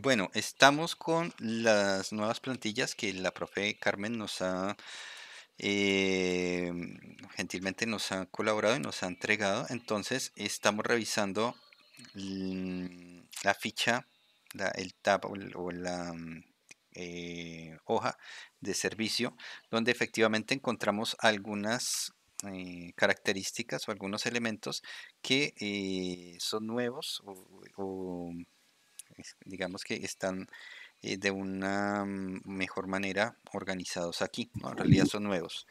Bueno, estamos con las nuevas plantillas que la profe Carmen nos ha eh, gentilmente nos ha colaborado y nos ha entregado. Entonces estamos revisando la ficha, el tab o, la mm, eh, hoja de servicio, donde efectivamente encontramos algunas eh, características o algunos elementos que son nuevos o digamos que están eh, de una mm, mejor manera organizados aquí, en realidad son nuevos.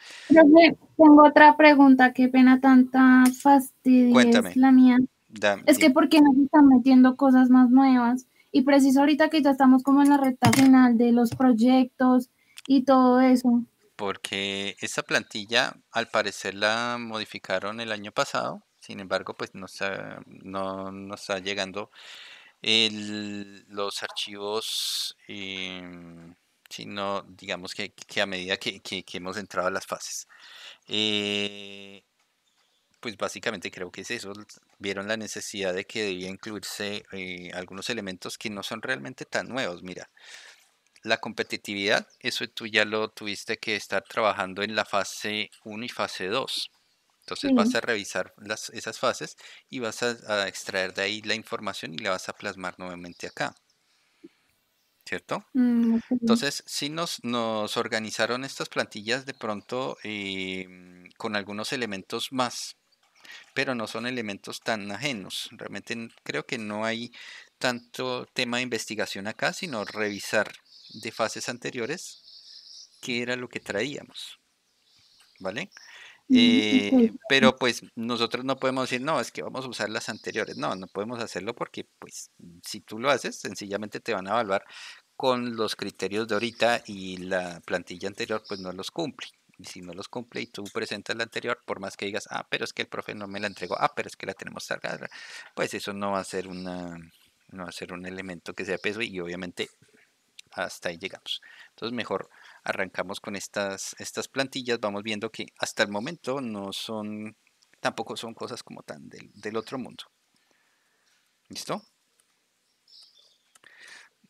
tengo otra pregunta, qué pena tanta fastidio. La mía. Es que porque nos están metiendo cosas más nuevas y preciso ahorita que ya estamos como en la recta final de los proyectos y todo eso. Porque esa plantilla al parecer la modificaron el año pasado, sin embargo pues no no, no está llegando los archivos, em, sino digamos que, a medida que, hemos entrado a las fases. Eh, pues básicamente creo que es eso. Vieron la necesidad de que debía incluirse eh, algunos elementos que no son realmente tan nuevos. Mira, la competitividad, eso tú ya lo tuviste que estar trabajando en la fase 1 y fase 2. Entonces vas a revisar esas fases y vas a, extraer de ahí la información y la vas a plasmar nuevamente acá. ¿Cierto? Mm, Entonces, si nos, organizaron estas plantillas de pronto eh, con algunos elementos más, pero no son elementos tan ajenos. Realmente creo que no hay tanto tema de investigación acá, sino revisar de fases anteriores qué era lo que traíamos. ¿Vale? Eh, pero pues nosotros no podemos decir, no, es que vamos a usar las anteriores. No, no podemos hacerlo porque pues si tú lo haces, sencillamente te van a evaluar con los criterios de ahorita y la plantilla anterior pues no los cumple. Y si no los cumple y tú presentas la anterior, por más que digas, ah, pero es que el profe no me la entregó, ah, pero es que la tenemos cargada, pues eso no va a ser una no va a ser un elemento que sea peso y obviamente hasta ahí llegamos. Entonces mejor arrancamos con estas, plantillas, vamos viendo que hasta el momento no son, tampoco son cosas como tan del, otro mundo. ¿Listo?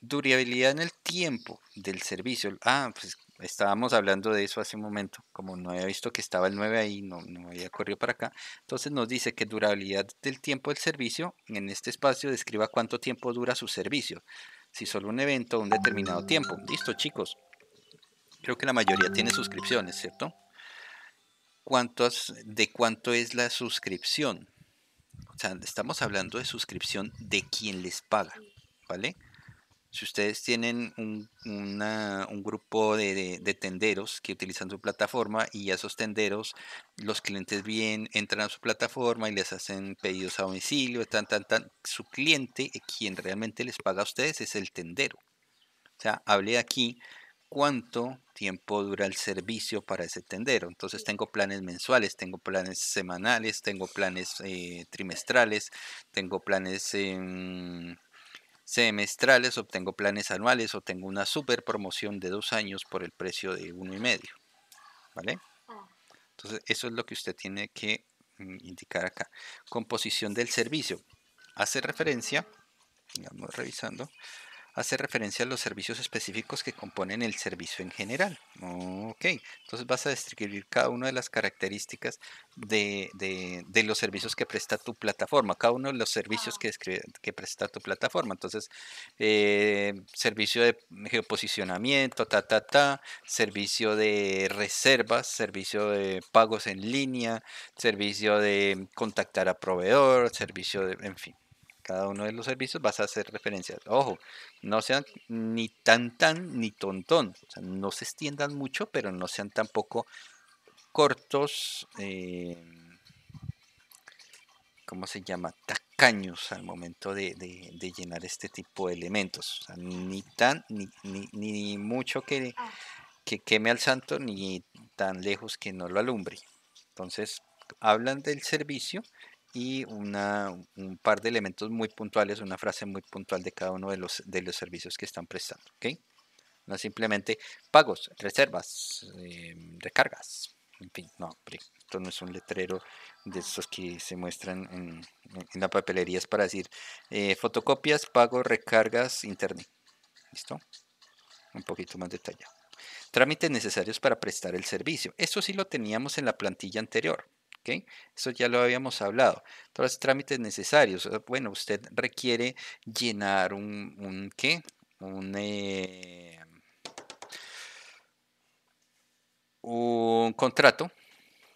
Durabilidad en el tiempo del servicio. Ah, pues estábamos hablando de eso hace un momento. Como no había visto que estaba el 9 ahí, no, había corrido para acá. Entonces nos dice que durabilidad del tiempo del servicio. En este espacio describa cuánto tiempo dura su servicio. Si solo un evento, un determinado tiempo. Listo, chicos creo que la mayoría tiene suscripciones, ¿cierto? ¿Cuántos, ¿De cuánto es la suscripción? O sea, estamos hablando de suscripción de quien les paga, ¿vale? Si ustedes tienen un, grupo de, tenderos que utilizan su plataforma y a esos tenderos los clientes bien entran a su plataforma y les hacen pedidos a domicilio, están tan, tan, su cliente, quien realmente les paga a ustedes es el tendero. O sea, hablé aquí cuánto tiempo dura el servicio para ese tendero. Entonces tengo planes mensuales, tengo planes semanales, tengo planes eh, trimestrales, tengo planes em, semestrales, obtengo planes anuales, o tengo una super promoción de dos años por el precio de uno y medio. ¿Vale? Ah. Entonces eso es lo que usted tiene que mm, indicar acá. Composición del servicio. Hace referencia, digamos revisando, hace referencia a los servicios específicos que componen el servicio en general. Ok, entonces vas a describir cada una de las características de, de, de los servicios que presta tu plataforma, cada uno de los servicios que, presta tu plataforma. Entonces, eh, servicio de geoposicionamiento, ta, ta, ta, servicio de reservas, servicio de pagos en línea, servicio de contactar a proveedor, servicio de, en fin cada uno de los servicios vas a hacer referencias. Ojo, no sean ni tan tan ni tontón. O sea, no se extiendan mucho, pero no sean tampoco cortos. Eh, ¿Cómo se llama? Tacaños al momento de, llenar este tipo de elementos. O sea, ni tan, ni, ni, ni mucho que, que queme al santo, ni tan lejos que no lo alumbre. Entonces, hablan del servicio y un par de elementos muy puntuales, una frase muy puntual de cada uno de los, de los servicios que están prestando. No simplemente pagos, reservas, eh, recargas, en fin, no, esto no es un letrero de esos que se muestran en, la papelería, es para decir eh, fotocopias, pagos, recargas, internet. ¿Listo? Un poquito más detallado. Trámites necesarios para prestar el servicio. Esto sí lo teníamos en la plantilla anterior. ¿Ok? Eso ya lo habíamos hablado. Todos los trámites necesarios. Bueno, usted requiere llenar un, ¿qué? Un, eh, un contrato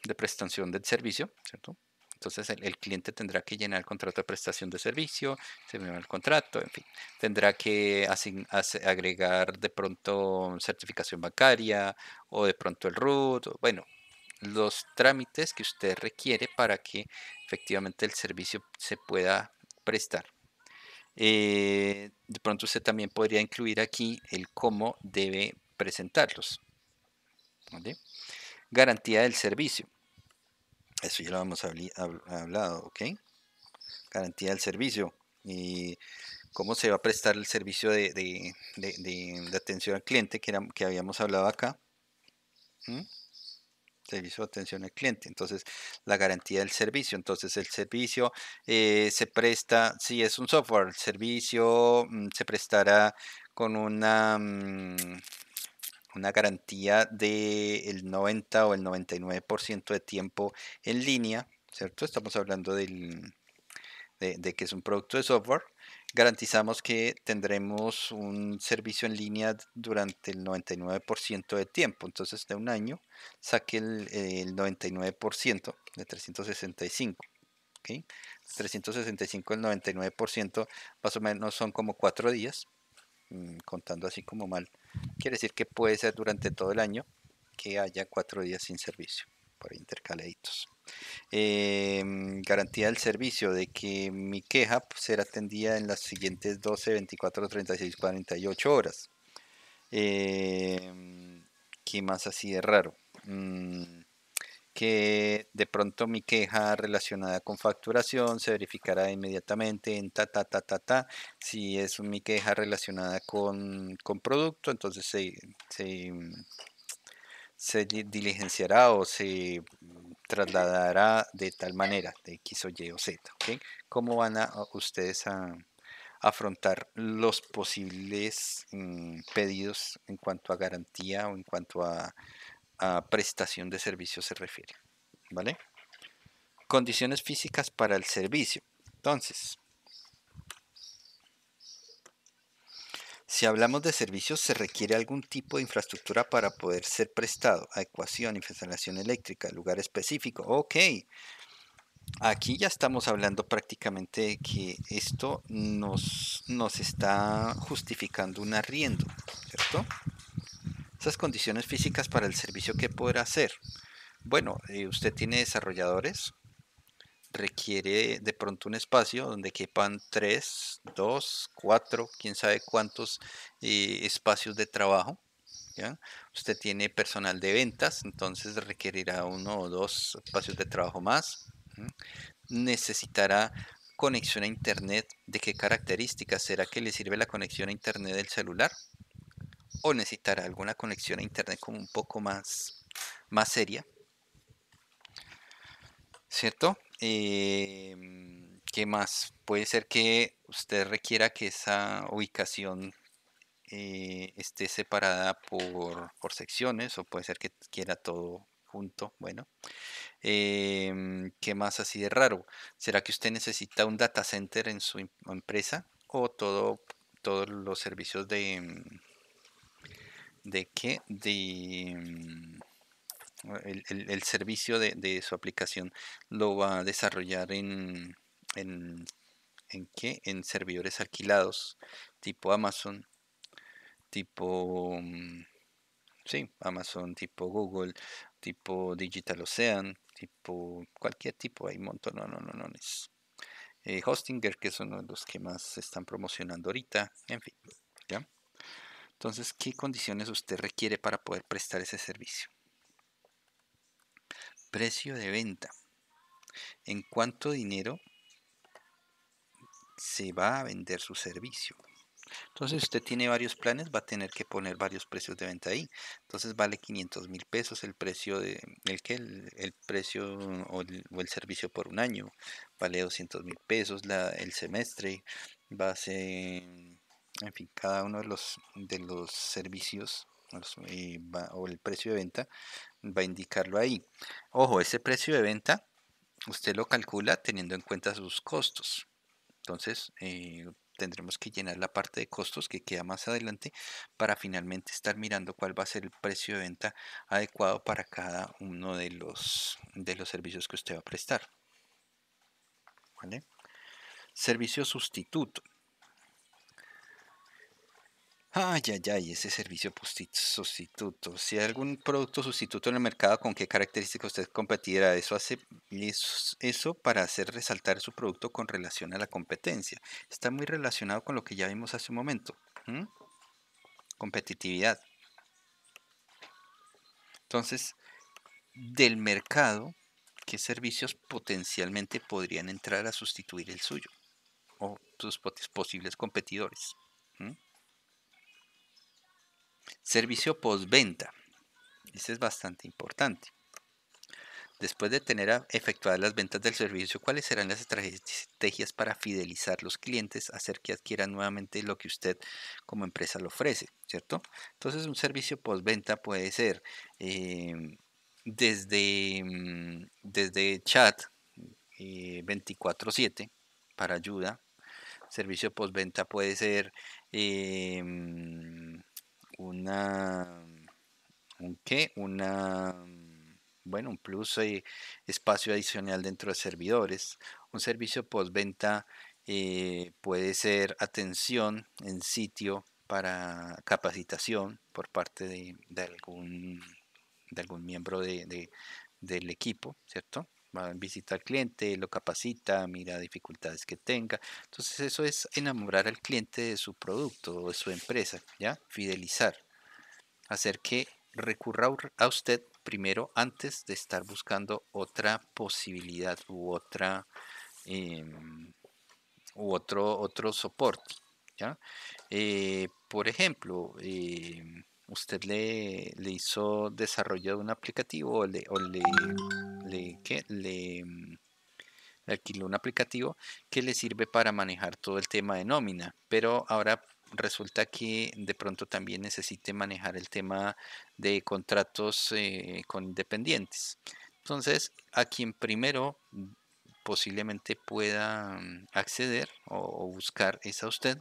de prestación del servicio, ¿cierto? Entonces el, cliente tendrá que llenar el contrato de prestación de servicio, se me el contrato, en fin, tendrá que agregar de pronto certificación bancaria o de pronto el RUT, bueno, los trámites que usted requiere para que efectivamente el servicio se pueda prestar. Eh, de pronto usted también podría incluir aquí el cómo debe presentarlos. Garantía del servicio. Eso ya lo hemos hablado, ¿ok? Garantía del servicio. Y cómo se va a prestar el servicio de, atención al cliente que, que habíamos hablado acá servicio de atención al cliente. Entonces, la garantía del servicio. Entonces, el servicio eh, se presta, si es un software, el servicio mm, se prestará con una, mm, una garantía del de 90 o el 99% de tiempo en línea, ¿cierto? Estamos hablando del, de que es un producto de software garantizamos que tendremos un servicio en línea durante el 99% de tiempo. Entonces, de un año, saque el, 99% de 365. ¿okay? 365, el 99%, más o menos son como cuatro días, mm, contando así como mal. Quiere decir que puede ser durante todo el año que haya cuatro días sin servicio. Em, garantía del servicio de que mi queja pues, será atendida en las siguientes 12, 24, 36, 48 horas. Eh, ¿Qué más así de raro? Mm, que de pronto mi queja relacionada con facturación se verificará inmediatamente en ta, ta, ta, ta, ta. Si es mi queja relacionada con, con producto, entonces se, se se diligenciará o se mm, trasladará de tal manera, de X o Y o Z. ¿Cómo van a, ustedes a afrontar los posibles mm, pedidos en cuanto a garantía o en cuanto a, a prestación de servicio se refiere? ¿Vale? Condiciones físicas para el servicio. Entonces, Si hablamos de servicios, se requiere algún tipo de infraestructura para poder ser prestado. Adecuación, instalación eléctrica, lugar específico. Ok. Aquí ya estamos hablando prácticamente de que esto nos, nos está justificando un arriendo, ¿cierto? Esas condiciones físicas para el servicio que podrá hacer. Bueno, eh, usted tiene desarrolladores, requiere de pronto un espacio donde quepan tres, dos, cuatro, quién sabe cuántos eh, espacios de trabajo. Usted tiene personal de ventas, entonces requerirá uno o dos espacios de trabajo más. Necesitará conexión a Internet. ¿De qué características? ¿Será que le sirve la conexión a Internet del celular? ¿O necesitará alguna conexión a Internet como un poco más, más seria? ¿Cierto? Em, ¿Qué más? Puede ser que usted requiera que esa ubicación eh, esté separada por, por, secciones o puede ser que quiera todo junto. Bueno, em, ¿qué más así de raro? ¿Será que usted necesita un data center en su em, empresa o todo, todos los servicios de... ¿De qué? De el, servicio de, su aplicación lo va a desarrollar en, en, ¿en, qué? en servidores alquilados tipo Amazon, tipo... Mm, sí, Amazon tipo Google, tipo Digital Ocean, tipo cualquier tipo, hay un montón, no, no, no, no. Es, eh, Hostinger, que son los que más se están promocionando ahorita, en fin, ¿ya? Entonces, ¿qué condiciones usted requiere para poder prestar ese servicio? precio de venta. ¿En cuánto dinero se va a vender su servicio? Entonces, usted tiene varios planes, va a tener que poner varios precios de venta ahí. Entonces, vale 500 mil pesos el precio de el que el, precio o el, servicio por un año, vale 200 mil pesos el semestre, va a ser, en fin, cada uno de los, de los servicios o el precio de venta va a indicarlo ahí. Ojo, ese precio de venta usted lo calcula teniendo en cuenta sus costos. Entonces, eh, tendremos que llenar la parte de costos que queda más adelante para finalmente estar mirando cuál va a ser el precio de venta adecuado para cada uno de los, de los servicios que usted va a prestar. ¿Vale? Servicio sustituto. Ay, ay, ay, ese servicio sustituto. Si hay algún producto sustituto en el mercado, ¿con qué características usted competirá? Eso hace eso para hacer resaltar su producto con relación a la competencia. Está muy relacionado con lo que ya vimos hace un momento. Competitividad. Entonces, del mercado, ¿qué servicios potencialmente podrían entrar a sustituir el suyo? O sus posibles competidores. Servicio postventa. Este es bastante importante. Después de tener efectuadas las ventas del servicio, ¿cuáles serán las estrategias para fidelizar los clientes, hacer que adquieran nuevamente lo que usted como empresa le ofrece? ¿Cierto? Entonces, un servicio postventa puede ser em, desde, mm, desde chat 24-7 eh, para ayuda. Servicio postventa puede ser em, una, un qué, una, bueno, un plus y eh, espacio adicional dentro de servidores. Un servicio postventa eh, puede ser atención en sitio para capacitación por parte de, algún, de algún miembro de, del equipo, ¿cierto? visita al cliente, lo capacita, mira dificultades que tenga. Entonces eso es enamorar al cliente de su producto o de su empresa, ¿ya? Fidelizar, hacer que recurra a usted primero antes de estar buscando otra posibilidad u otra em, u otro otro soporte ¿ya? Eh, por ejemplo em, usted le, hizo desarrollo de un aplicativo o le, o le que le, mm, alquiló un aplicativo que le sirve para manejar todo el tema de nómina, pero ahora resulta que de pronto también necesite manejar el tema de contratos eh, con independientes Entonces, a quien primero posiblemente pueda mm, acceder o, buscar es a usted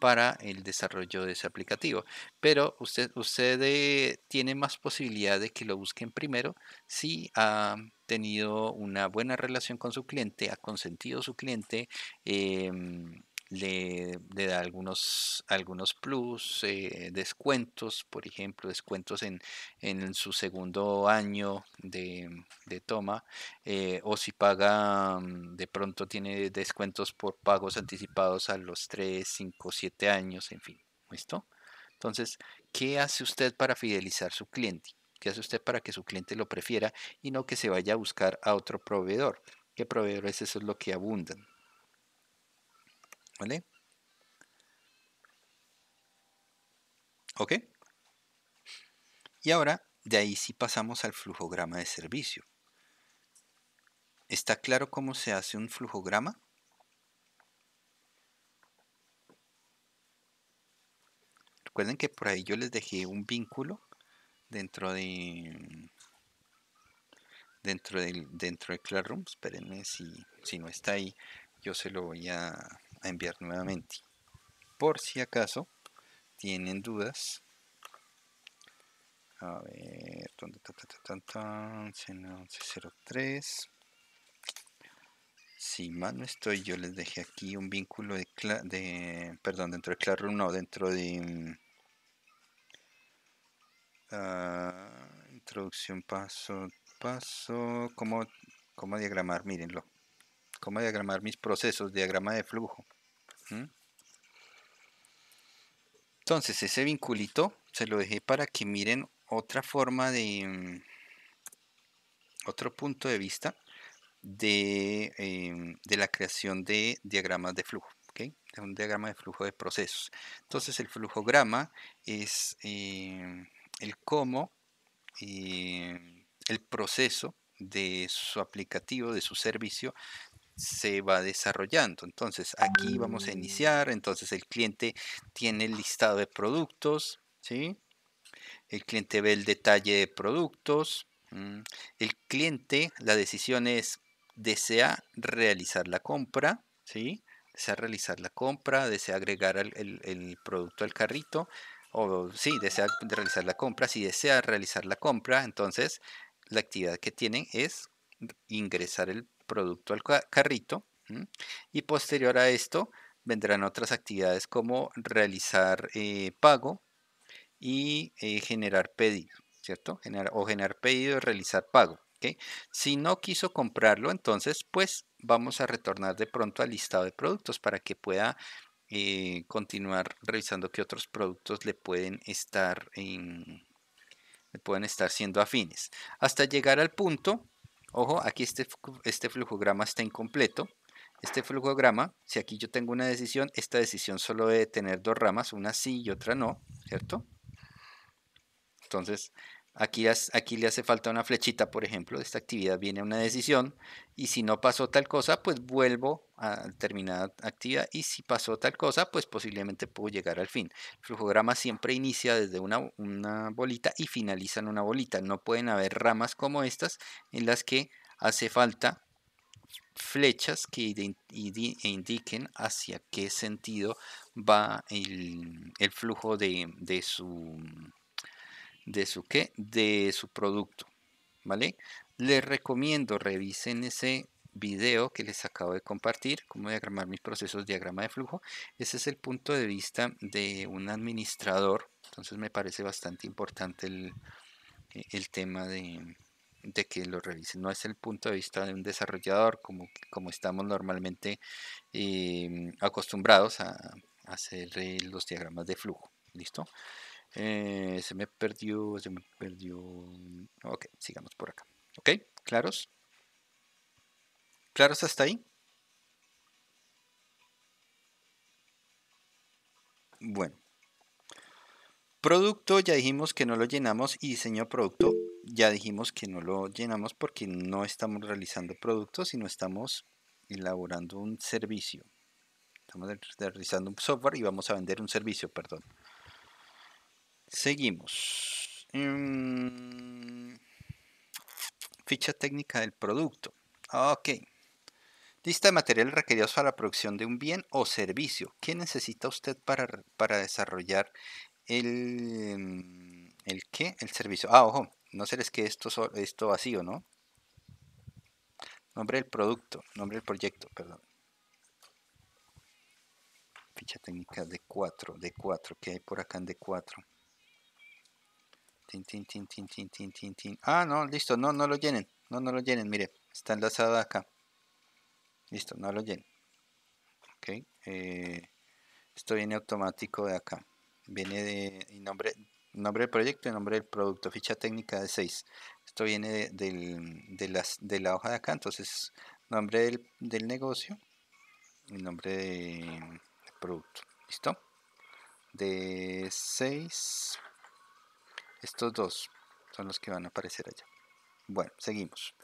para el desarrollo de ese aplicativo. Pero usted, usted eh, tiene más posibilidad de que lo busquen primero si a ah, tenido una buena relación con su cliente, ha consentido a su cliente, eh, le, da algunos, algunos plus, eh, descuentos, por ejemplo, descuentos en, su segundo año de, toma, eh, o si paga, mm, de pronto tiene descuentos por pagos anticipados a los 3, 5, 7 años, en fin, ¿listo? Entonces, ¿qué hace usted para fidelizar su cliente? ¿Qué hace usted para que su cliente lo prefiera y no que se vaya a buscar a otro proveedor? ¿Qué proveedores eso es lo que abundan? ¿Vale? ¿Ok? Y ahora, de ahí sí pasamos al flujograma de servicio. ¿Está claro cómo se hace un flujograma? Recuerden que por ahí yo les dejé un vínculo dentro de dentro del dentro de Classroom espérenme si, si no está ahí yo se lo voy a, enviar nuevamente por si acaso tienen dudas a ver 1103 si mal no estoy yo les dejé aquí un vínculo de, de perdón dentro de Classroom no dentro de introducción paso paso, cómo, diagramar, mírenlo, cómo diagramar mis procesos, diagrama de flujo. Entonces, ese vinculito se lo dejé para que miren otra forma de, mm, otro punto de vista de, em, de la creación de diagramas de flujo. ¿okay? De un diagrama de flujo de procesos. Entonces el flujograma es em, el cómo y el proceso de su aplicativo, de su servicio, se va desarrollando. Entonces, aquí vamos a iniciar. Entonces, el cliente tiene el listado de productos, ¿sí? El cliente ve el detalle de productos. Mm, el cliente, la decisión es, desea realizar la compra, ¿sí? Desea realizar la compra, desea agregar el producto al carrito o si desea realizar la compra, si desea realizar la compra, entonces la actividad que tienen es ingresar el producto al carrito y posterior a esto vendrán otras actividades como realizar eh, pago y eh, generar pedido, ¿cierto? Generar, o generar pedido, y realizar pago. Si no quiso comprarlo, entonces pues vamos a retornar de pronto al listado de productos para que pueda eh, continuar revisando qué otros productos le pueden estar en, le pueden estar siendo afines hasta llegar al punto ojo aquí este, este flujograma está incompleto este flujograma, si aquí yo tengo una decisión, esta decisión solo debe tener dos ramas, una sí y otra no, ¿cierto? Entonces, Aquí, aquí, le hace falta una flechita, por ejemplo, de esta actividad viene una decisión y si no pasó tal cosa, pues vuelvo a determinada actividad y si pasó tal cosa, pues posiblemente puedo llegar al fin. El flujograma siempre inicia desde una, bolita y finaliza en una bolita. No pueden haber ramas como estas en las que hace falta flechas que e indiquen hacia qué sentido va el, flujo de su de su qué, de su producto, ¿vale? Les recomiendo revisen ese video que les acabo de compartir, cómo diagramar mis procesos, diagrama de flujo. Ese es el punto de vista de un administrador, entonces me parece bastante importante el, e, tema de, que lo revisen. No es el punto de vista de un desarrollador como, como estamos normalmente em, acostumbrados a hacer eh, los diagramas de flujo. ¿Listo? Eh, se me perdió, se me perdió. Ok, sigamos por acá. Ok, claros. ¿Claros hasta ahí? Bueno. Producto ya dijimos que no lo llenamos y diseño producto ya dijimos que no lo llenamos porque no estamos realizando productos, sino estamos elaborando un servicio. Estamos realizando un software y vamos a vender un servicio, perdón. Seguimos. Em, ficha técnica del producto. Ok. Lista de materiales requeridos para la producción de un bien o servicio. ¿Qué necesita usted para, para desarrollar el, el qué? El servicio. Ah, ojo, no se les quede esto, esto vacío, ¿no? Nombre del producto, nombre del proyecto, perdón. Ficha técnica de 4, de 4, ¿qué hay por acá en D4? Tin, Ah, no, listo, no, no lo llenen. No, no lo llenen, mire, está enlazada acá. Listo, no lo llenen. Ok, eh, esto viene automático de acá. Viene de nombre, nombre del proyecto y nombre del producto, ficha técnica de 6. Esto viene de, las, de la hoja de acá, entonces nombre del, negocio y nombre del de producto. ¿Listo? De 6 estos dos son los que van a aparecer allá. Bueno, seguimos.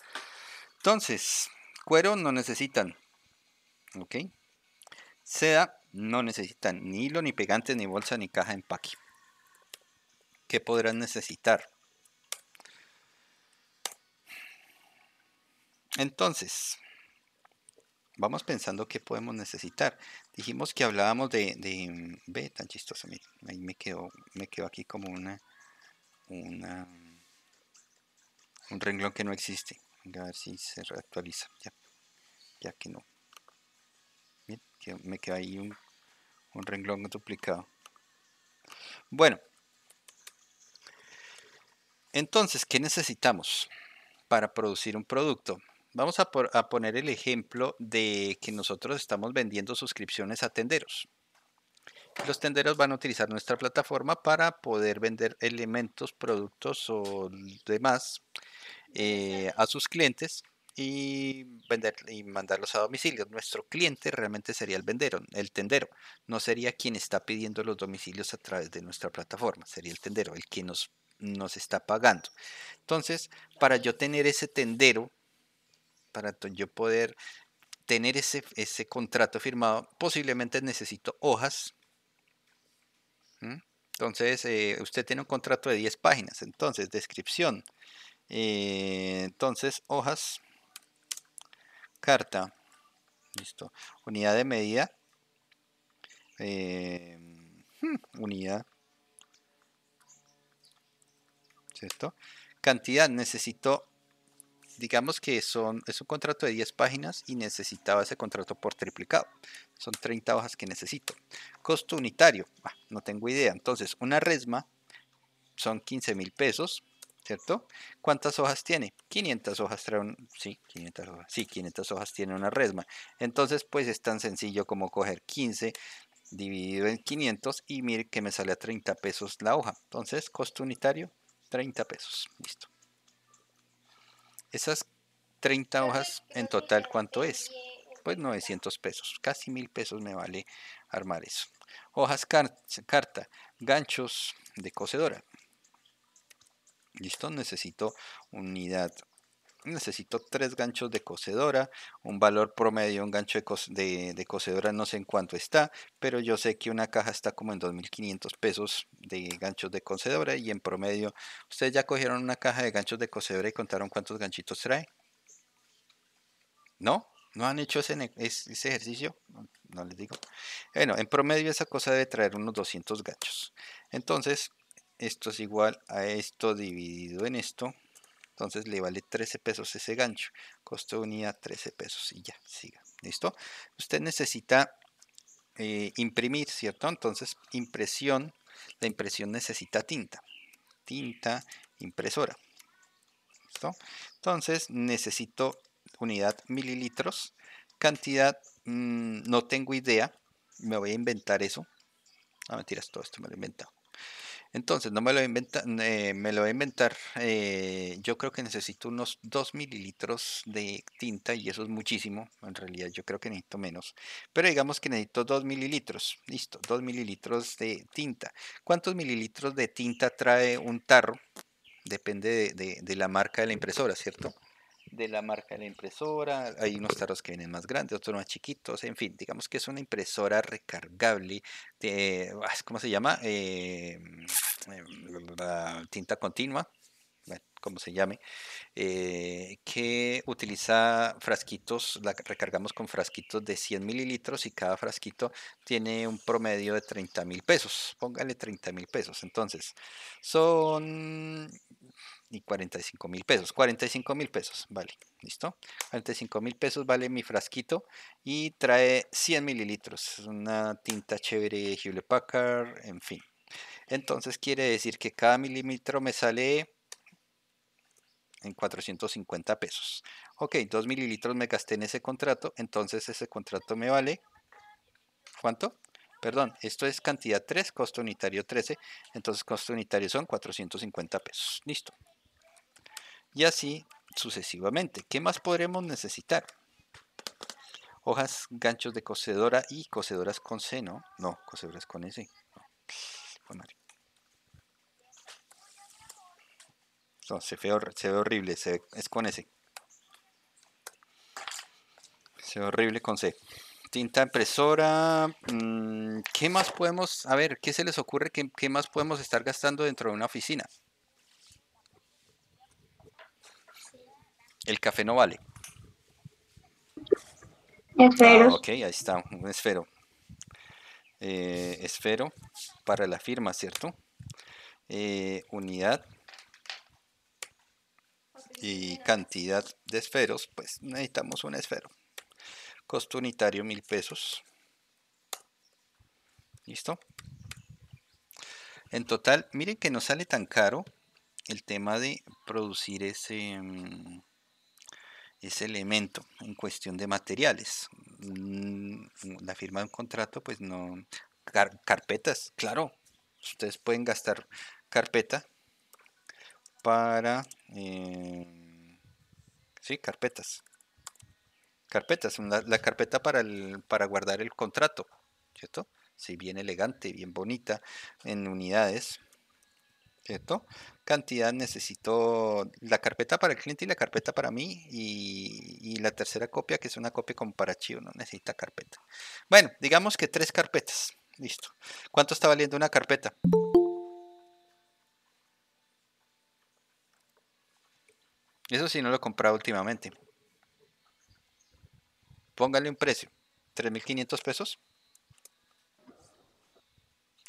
Entonces, cuero no necesitan. ¿Ok? Seda no necesitan ni hilo, ni pegante, ni bolsa, ni caja de empaque. ¿Qué podrán necesitar? Entonces, vamos pensando qué podemos necesitar. Dijimos que hablábamos de, mm, ve, tan chistoso, miren. ahí me quedó, me quedó aquí como una, un renglón que no existe. a ver si se actualiza. Ya, ya que no. me queda ahí un, renglón duplicado. Bueno. Entonces, ¿qué necesitamos para producir un producto? Vamos a poner el ejemplo de que nosotros estamos vendiendo suscripciones a tenderos los tenderos van a utilizar nuestra plataforma para poder vender elementos, productos o demás eh, a sus clientes y vender y mandarlos a domicilio. Nuestro cliente realmente sería el vendero, el tendero. No sería quien está pidiendo los domicilios a través de nuestra plataforma, sería el tendero, el que nos, nos está pagando. Entonces, para yo tener ese tendero, para yo poder tener ese, ese contrato firmado, posiblemente necesito hojas entonces, eh, usted tiene un contrato de 10 páginas. Entonces, descripción. Eh, entonces, hojas. Carta. Listo. Unidad de medida. Eh, hmm, unidad. ¿Cierto? Cantidad. Necesito, digamos que son, es un contrato de 10 páginas y necesitaba ese contrato por triplicado son 30 hojas que necesito. Costo unitario, ah, no tengo idea. Entonces, una resma son 15 mil pesos, ¿cierto? ¿Cuántas hojas tiene? 500 hojas trae Sí, 500 hojas. Sí, 500 hojas tiene una resma. Entonces, pues es tan sencillo como coger 15 dividido en 500 y mire que me sale a 30 pesos la hoja. Entonces, costo unitario, 30 pesos. Listo. Esas 30 hojas en total, ¿cuánto es? pues 900 pesos, casi mil pesos me vale armar eso. Hojas carta, ganchos de cocedora. Listo, necesito unidad. Necesito tres ganchos de cocedora. Un valor promedio, un gancho de, de, de cocedora no sé en cuánto está, pero yo sé que una caja está como en 2.500 pesos de ganchos de cocedora y en promedio, ustedes ya cogieron una caja de ganchos de cocedora y contaron cuántos ganchitos trae. ¿No? ¿No han hecho ese, ese ejercicio? No, les digo. Bueno, en promedio esa cosa debe traer unos 200 ganchos. Entonces, esto es igual a esto dividido en esto. Entonces le vale 13 pesos ese gancho. Costo de unidad 13 pesos. Y ya, siga. ¿Listo? Usted necesita eh, imprimir, ¿cierto? Entonces, impresión. La impresión necesita tinta. Tinta impresora. ¿Listo? Entonces, necesito unidad mililitros. Cantidad, mm, no tengo idea, me voy a inventar eso. a mentiras, todo esto me lo he inventado. Entonces, no me lo, inventa, eh, me lo voy a inventar. Eh, yo creo que necesito unos 2 mililitros de tinta y eso es muchísimo. En realidad yo creo que necesito menos. Pero digamos que necesito 2 mililitros. Listo, 2 mililitros de tinta. ¿Cuántos mililitros de tinta trae un tarro? Depende de la marca de la impresora, ¿cierto? de la marca de la impresora, hay unos tarros que vienen más grandes, otros más chiquitos, en fin, digamos que es una impresora recargable, de, ah, ¿cómo se llama? Eh, em, tinta continua, eh, como se llame, eh, que utiliza frasquitos, la recargamos con frasquitos de 100 mililitros y cada frasquito tiene un promedio de 30 mil pesos, póngale 30 mil pesos, entonces son y 45 mil pesos. 45 mil pesos, vale, listo. 45 mil pesos vale mi frasquito y trae 100 mililitros. Es una tinta chévere Hewlett Packard, en fin. Entonces quiere decir que cada mililitro me sale en 450 pesos. Ok, 2 mililitros me gasté en ese contrato, entonces ese contrato me vale. ¿Cuánto? Perdón, esto es cantidad 3, costo unitario 13, entonces costo unitario son 450 pesos. Listo y así sucesivamente. ¿Qué más podremos necesitar? Hojas, ganchos de Cosedora y cosedoras con C, ¿no? No, cocedoras con S. No. se, ve horrible, se es con S. Se ve horrible con C. Tinta impresora. Mm, ¿Qué más podemos? A ver, ¿qué se les ocurre? ¿Qué más podemos estar gastando dentro de una oficina? El café no vale. Esfero. Ah, ok, ahí está, un esfero. Eh, esfero para la firma, ¿cierto? Eh, unidad y cantidad de esferos, pues necesitamos un esfero. Costo unitario, mil pesos. ¿Listo? En total, miren que no sale tan caro el tema de producir ese... Mm, ese elemento en cuestión de materiales. Mm, la firma de un contrato, pues no. carpetas, claro. Ustedes pueden gastar carpeta para... Eh, sí, carpetas. Carpetas, la, carpeta para, el, para guardar el contrato, ¿cierto? Sí, bien elegante, bien bonita, en unidades, ¿cierto? cantidad necesito la carpeta para el cliente y la carpeta para mí y, la tercera copia que es una copia como para archivo, no necesita carpeta. Bueno, digamos que tres carpetas, listo. ¿Cuánto está valiendo una carpeta? Eso sí no lo he comprado últimamente. Póngale un precio, 3.500 pesos.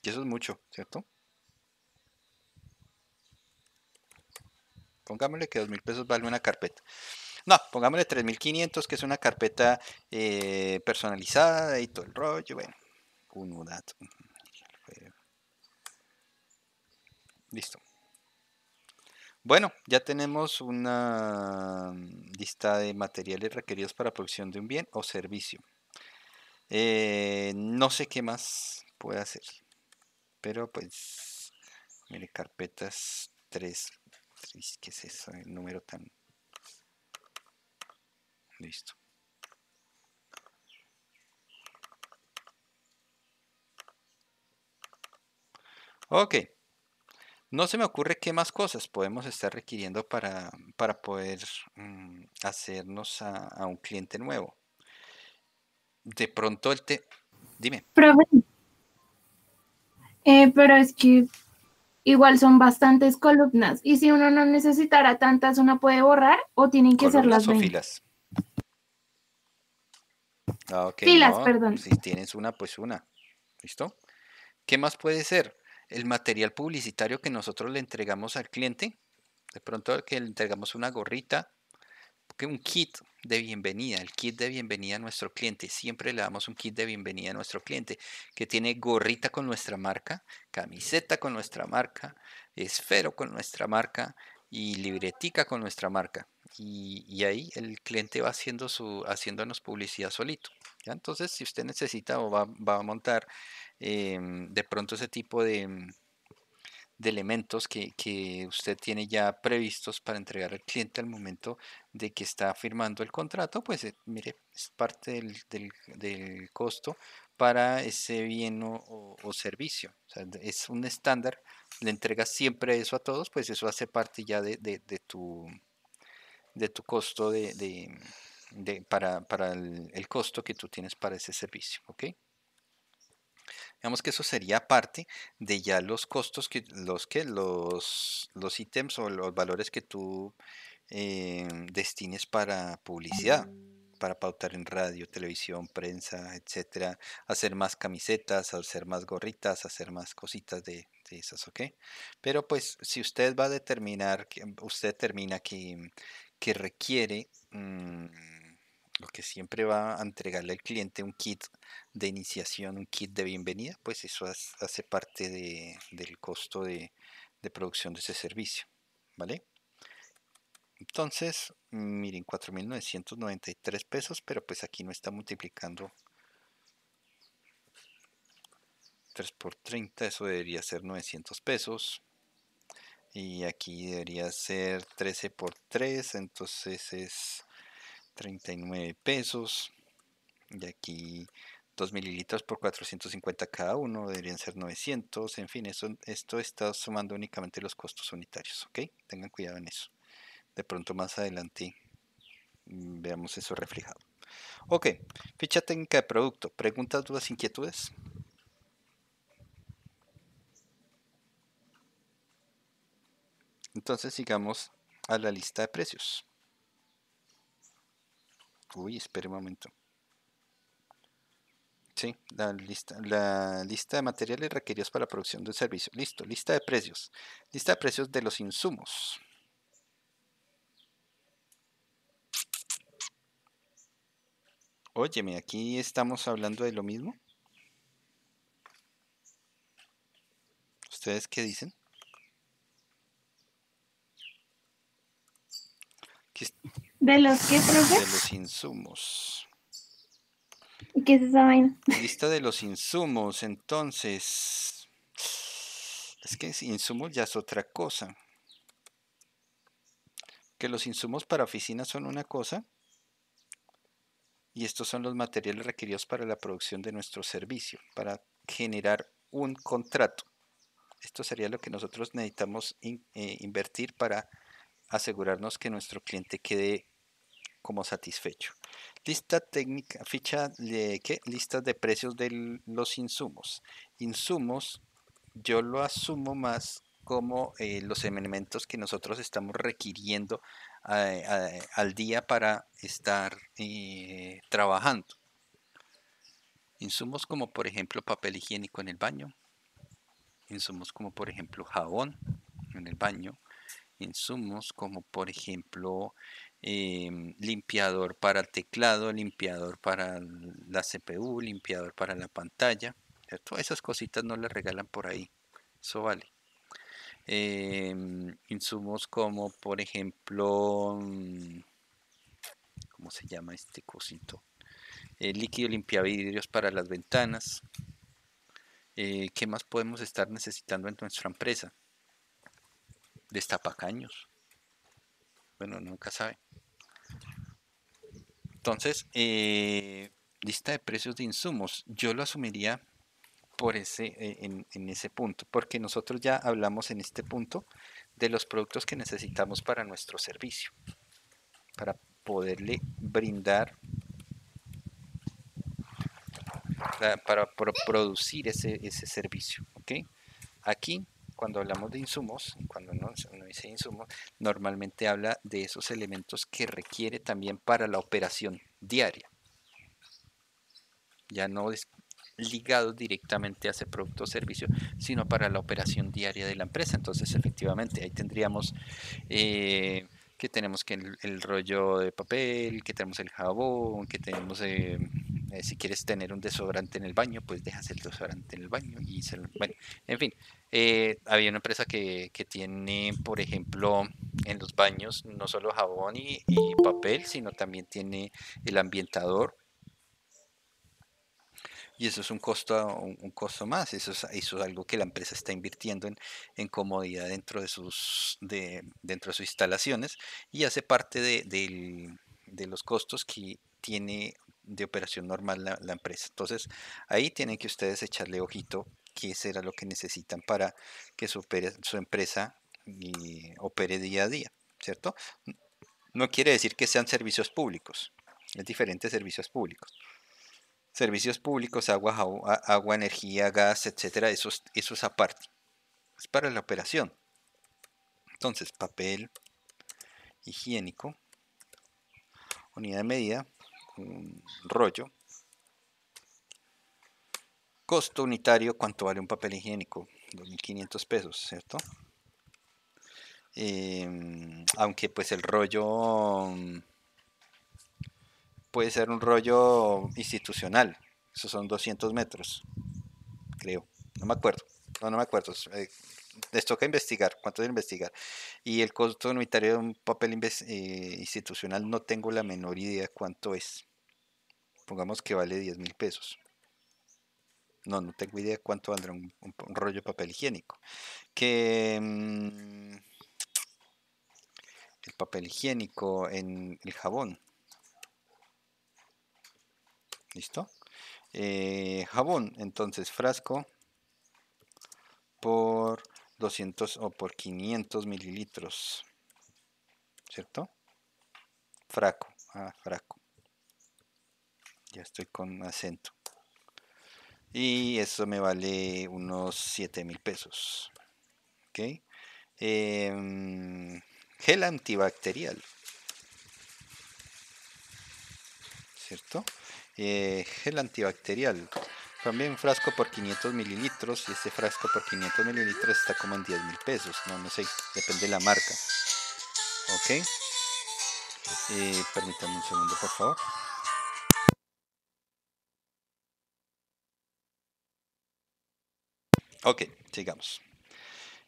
Y eso es mucho, ¿cierto? Pongámosle que 2.000 pesos vale una carpeta. No, pongámosle 3.500, que es una carpeta eh, personalizada y todo el rollo. Bueno, un dato. Listo. Bueno, ya tenemos una lista de materiales requeridos para producción de un bien o servicio. Eh, no sé qué más puede hacer. Pero pues, mire, carpetas 3 ¿Qué es eso? El número tan... Listo. Ok. No se me ocurre qué más cosas podemos estar requiriendo para, para poder mm, hacernos a, un cliente nuevo. De pronto el te... Dime. pero eh, es que igual son bastantes columnas. Y si uno no necesitara tantas, uno puede borrar o tienen que ser las filas. Ah, filas, perdón. Si tienes una, pues una. ¿Listo? ¿Qué más puede ser? El material publicitario que nosotros le entregamos al cliente. De pronto que le entregamos una gorrita, un kit, de bienvenida, el kit de bienvenida a nuestro cliente. Siempre le damos un kit de bienvenida a nuestro cliente que tiene gorrita con nuestra marca, camiseta con nuestra marca, esfero con nuestra marca y libretica con nuestra marca. Y, ahí el cliente va haciendo su, haciéndonos publicidad solito. Entonces, si usted necesita o va, a montar em, de pronto ese tipo de, de elementos que, usted tiene ya previstos para entregar al cliente al momento de que está firmando el contrato, pues eh, mire, es parte del, costo para ese bien o, servicio. O sea, es un estándar, le entregas siempre eso a todos, pues eso hace parte ya de, tu de tu costo de, para, para el, el, costo que tú tienes para ese servicio, ¿ok? Digamos que eso sería parte de ya los costos que los que los, los ítems o los valores que tú eh, destines para publicidad, para pautar en radio, televisión, prensa, etcétera, hacer más camisetas, hacer más gorritas, hacer más cositas de, esas, ¿ok? Pero pues si usted va a determinar, usted determina que, requiere mm, lo que siempre va a entregarle al cliente un kit de iniciación, un kit de bienvenida, pues eso hace parte del costo de, de producción de ese servicio, ¿vale? Entonces, miren, 4.993 pesos, pero pues aquí no está multiplicando 3 por 30, eso debería ser 900 pesos. Y aquí debería ser 13 por 3, entonces es 39 pesos. Y aquí 2 mililitros por 450 cada uno, deberían ser 900. En fin, esto, esto está sumando únicamente los costos unitarios. ¿ok? Tengan cuidado en eso. De pronto más adelante mm, veamos eso reflejado. Ok, ficha técnica de producto. ¿Preguntas, dudas, inquietudes? Entonces sigamos a la lista de precios. Uy, espere un momento. Sí, la lista, la lista de materiales requeridos para la producción de servicio. Listo, lista de precios. Lista de precios de los insumos. Óyeme, aquí estamos hablando de lo mismo. ¿Ustedes qué dicen? ¿De los qué, profe? De los insumos. ¿Y qué es de los insumos, entonces. Es que insumos ya es otra cosa. Que los insumos para oficinas son una cosa. Y estos son los materiales requeridos para la producción de nuestro servicio, para generar un contrato. Esto sería lo que nosotros necesitamos eh, invertir para asegurarnos que nuestro cliente quede como satisfecho. Lista técnica, ficha de ¿qué? Lista de precios de los insumos. Insumos, yo lo asumo más como eh, los elementos que nosotros estamos requiriendo eh, eh, al día para estar trabajando. Insumos como por ejemplo papel higiénico en el baño, insumos como por ejemplo jabón en el baño, insumos como por ejemplo Em, limpiador para teclado, limpiador para la CPU, limpiador para la pantalla. Todas esas cositas no las regalan por ahí. Eso vale. Em, insumos como por ejemplo mm, cómo se llama este cosito el eh, líquido limpia vidrios para las ventanas eh, qué más podemos estar necesitando en nuestra empresa destapacaños bueno, nunca sabe. Entonces, eh, lista de precios de insumos, yo lo asumiría por ese, e, en, ese punto, porque nosotros ya hablamos en este punto de los productos que necesitamos para nuestro servicio, para poderle brindar para, producir ese, servicio. ¿okay? Aquí cuando hablamos de insumos, cuando uno, dice insumos, normalmente habla de esos elementos que requiere también para la operación diaria. Ya no es ligado directamente a ese producto o servicio, sino para la operación diaria de la empresa. Entonces, efectivamente, ahí tendríamos... Eh, que tenemos que el, rollo de papel, que tenemos el jabón, que tenemos eh, eh, si quieres tener un desobrante en el baño, pues dejas el desodorante en el baño y Bueno, en fin, eh, había una empresa que, tiene, por ejemplo, en los baños no solo jabón y, papel, sino también tiene el ambientador. Y eso es un costo, un, costo más, eso es, eso es algo que la empresa está invirtiendo en, comodidad dentro de, sus, dentro de sus instalaciones y hace parte de, de los costos que tiene de operación normal la, empresa. Entonces, ahí tienen que ustedes echarle ojito qué será lo que necesitan para que su, su empresa eh, opere día a día, ¿cierto? No quiere decir que sean servicios públicos, es diferente servicios públicos. Servicios públicos, agua, agua energía, gas, etcétera, eso es aparte. Es para la operación. Entonces, papel higiénico, unidad de medida, un rollo. Costo unitario, ¿cuánto vale un papel higiénico? 2.500 pesos, ¿cierto? Em, aunque pues el rollo puede ser un rollo institucional. Esos son 200 metros, creo. No me acuerdo. No, no me acuerdo. Eh, les toca investigar, cuánto de investigar. Y el costo unitario de un papel eh, institucional no tengo la menor idea cuánto es. Pongamos que vale 10 mil pesos. No, no tengo idea cuánto valdrá un, rollo de papel higiénico. Que mm, el papel higiénico en el jabón. ¿Listo? Eh, jabón, entonces frasco por 200 o por 500 mililitros, ¿cierto? Fraco, ah, fraco. Ya estoy con acento. Y eso me vale unos 7 mil pesos. ¿Ok? Em, gel antibacterial. ¿Cierto? Eh, gel antibacterial. También un frasco por 500 mililitros y este frasco por 500 mililitros está como en 10 mil pesos, no, no sé, depende de la marca. Ok, eh, permítanme un segundo por favor. Ok, sigamos.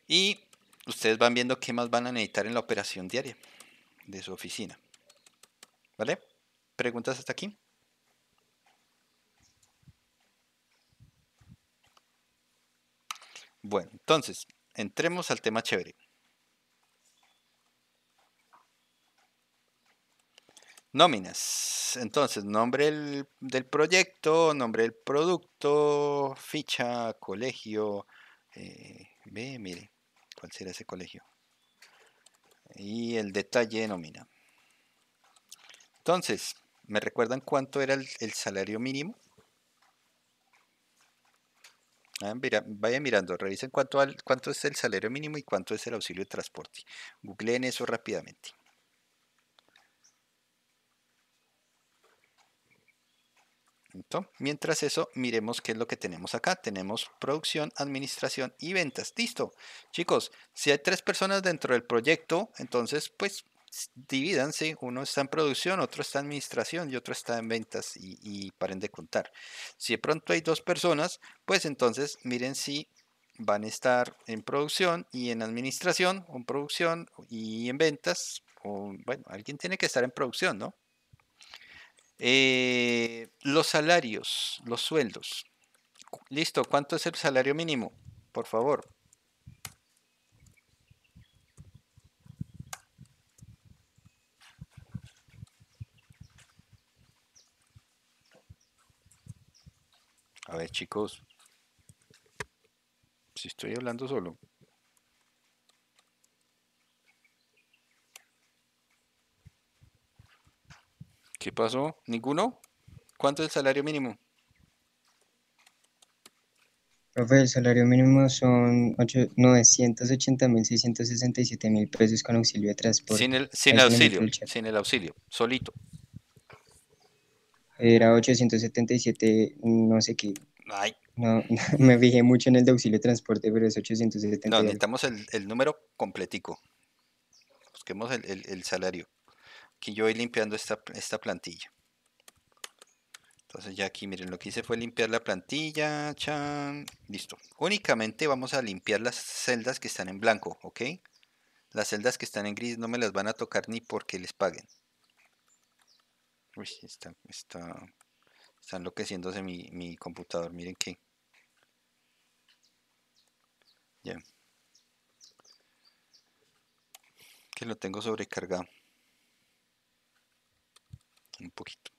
Y ustedes van viendo qué más van a necesitar en la operación diaria de su oficina. ¿Vale? ¿Preguntas hasta aquí? Bueno, entonces, entremos al tema chévere. Nóminas. Entonces, nombre del, proyecto, nombre del producto, ficha, colegio. Eh, ve, mire, ¿cuál será ese colegio? Y el detalle de nómina. Entonces, ¿me recuerdan cuánto era el salario mínimo? Vayan ah, vaya mirando, revisen cuánto, cuánto es el salario mínimo y cuánto es el auxilio de transporte. Googleen eso rápidamente. mientras eso, miremos qué es lo que tenemos acá. Tenemos producción, administración y ventas. Listo. Chicos, si hay tres personas dentro del proyecto, entonces, pues dividanse uno está en producción, otro está en administración y otro está en ventas y, paren de contar. Si de pronto hay dos personas, pues entonces miren si van a estar en producción y en administración, o en producción y en ventas, o bueno, alguien tiene que estar en producción, ¿no? Eh, los salarios, los sueldos. Listo, ¿cuánto es el salario mínimo? Por favor. A ver, chicos. Si estoy hablando solo. ¿Qué pasó? ¿Ninguno? ¿Cuánto es el salario mínimo? Profe, el salario mínimo son 980.667.000 pesos con auxilio de transporte. Sin el, sin auxilio, sin el auxilio, solito. Era 877, no sé qué. No, me fijé mucho en el de auxilio de transporte, pero es 877 No, necesitamos el, número completico. Busquemos el, salario. Aquí yo voy limpiando esta, esta plantilla. Entonces ya aquí, miren, lo que hice fue limpiar la plantilla. Chan. Listo. Únicamente vamos a limpiar las celdas que están en blanco, ¿ok? Las celdas que están en gris no me las van a tocar ni porque les paguen. Uy, está, está, enloqueciéndose mi, mi computador, miren que. Ya. Que lo tengo sobrecargado. Un poquito.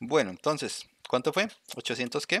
Bueno, entonces, ¿cuánto fue? ¿800 qué?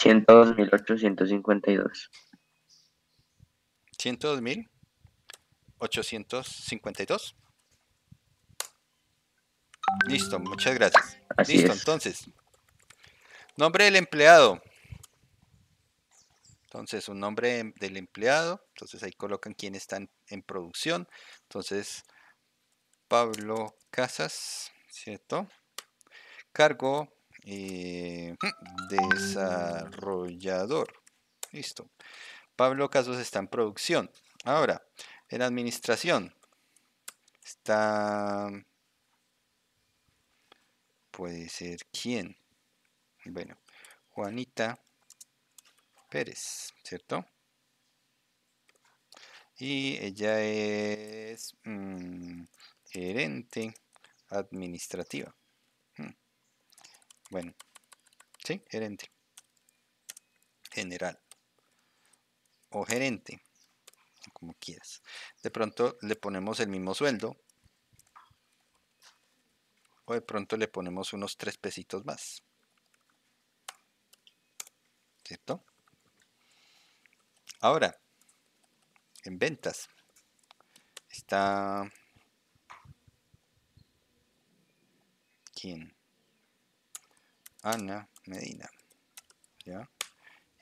102.852. 102.852. Listo, muchas gracias. Así Listo, entonces. Nombre del empleado. Entonces, un nombre del empleado. Entonces ahí colocan quién está en producción. Entonces, Pablo Casas, ¿cierto? Cargo, eh, desarrollador. Listo. Pablo Casos está en producción. Ahora, en administración está... Puede ser quién. Bueno, Juanita Pérez, ¿cierto? Y ella es mm, gerente administrativa. Bueno, sí, gerente. General. O gerente, como quieras. De pronto le ponemos el mismo sueldo. O de pronto le ponemos unos tres pesitos más. ¿Cierto? Ahora, en ventas está... ¿Quién? Ana Medina.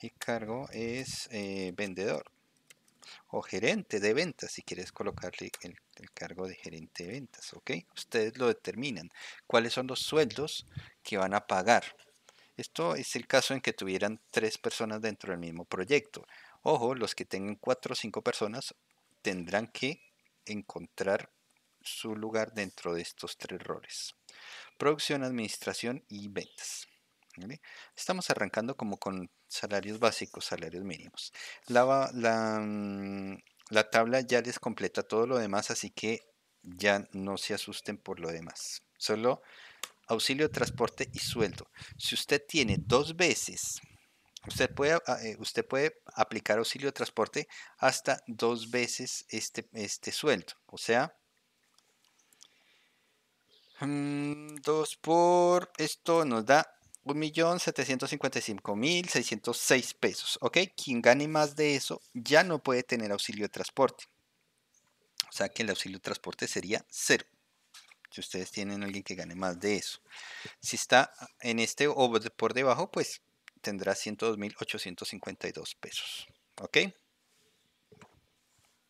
Y cargo es eh, vendedor o gerente de ventas, si quieres colocarle el, el, cargo de gerente de ventas, ¿ok? Ustedes lo determinan, cuáles son los sueldos que van a pagar. Esto es el caso en que tuvieran tres personas dentro del mismo proyecto. Ojo, los que tengan cuatro o cinco personas tendrán que encontrar su lugar dentro de estos tres roles. Producción, administración y ventas. Estamos arrancando como con salarios básicos, salarios mínimos. La, mm, la, tabla ya les completa todo lo demás, así que ya no se asusten por lo demás. Solo auxilio, transporte y sueldo. Si usted tiene dos veces, usted puede, ah, eh, usted puede aplicar auxilio, transporte hasta dos veces este, este sueldo. O sea, mm, Dos por esto nos da 1.755.606 pesos. ¿Ok? Quien gane más de eso ya no puede tener auxilio de transporte. O sea que el auxilio de transporte sería cero. Si ustedes tienen alguien que gane más de eso. Si está en este o por debajo, pues tendrá 102.852 pesos. ¿Ok?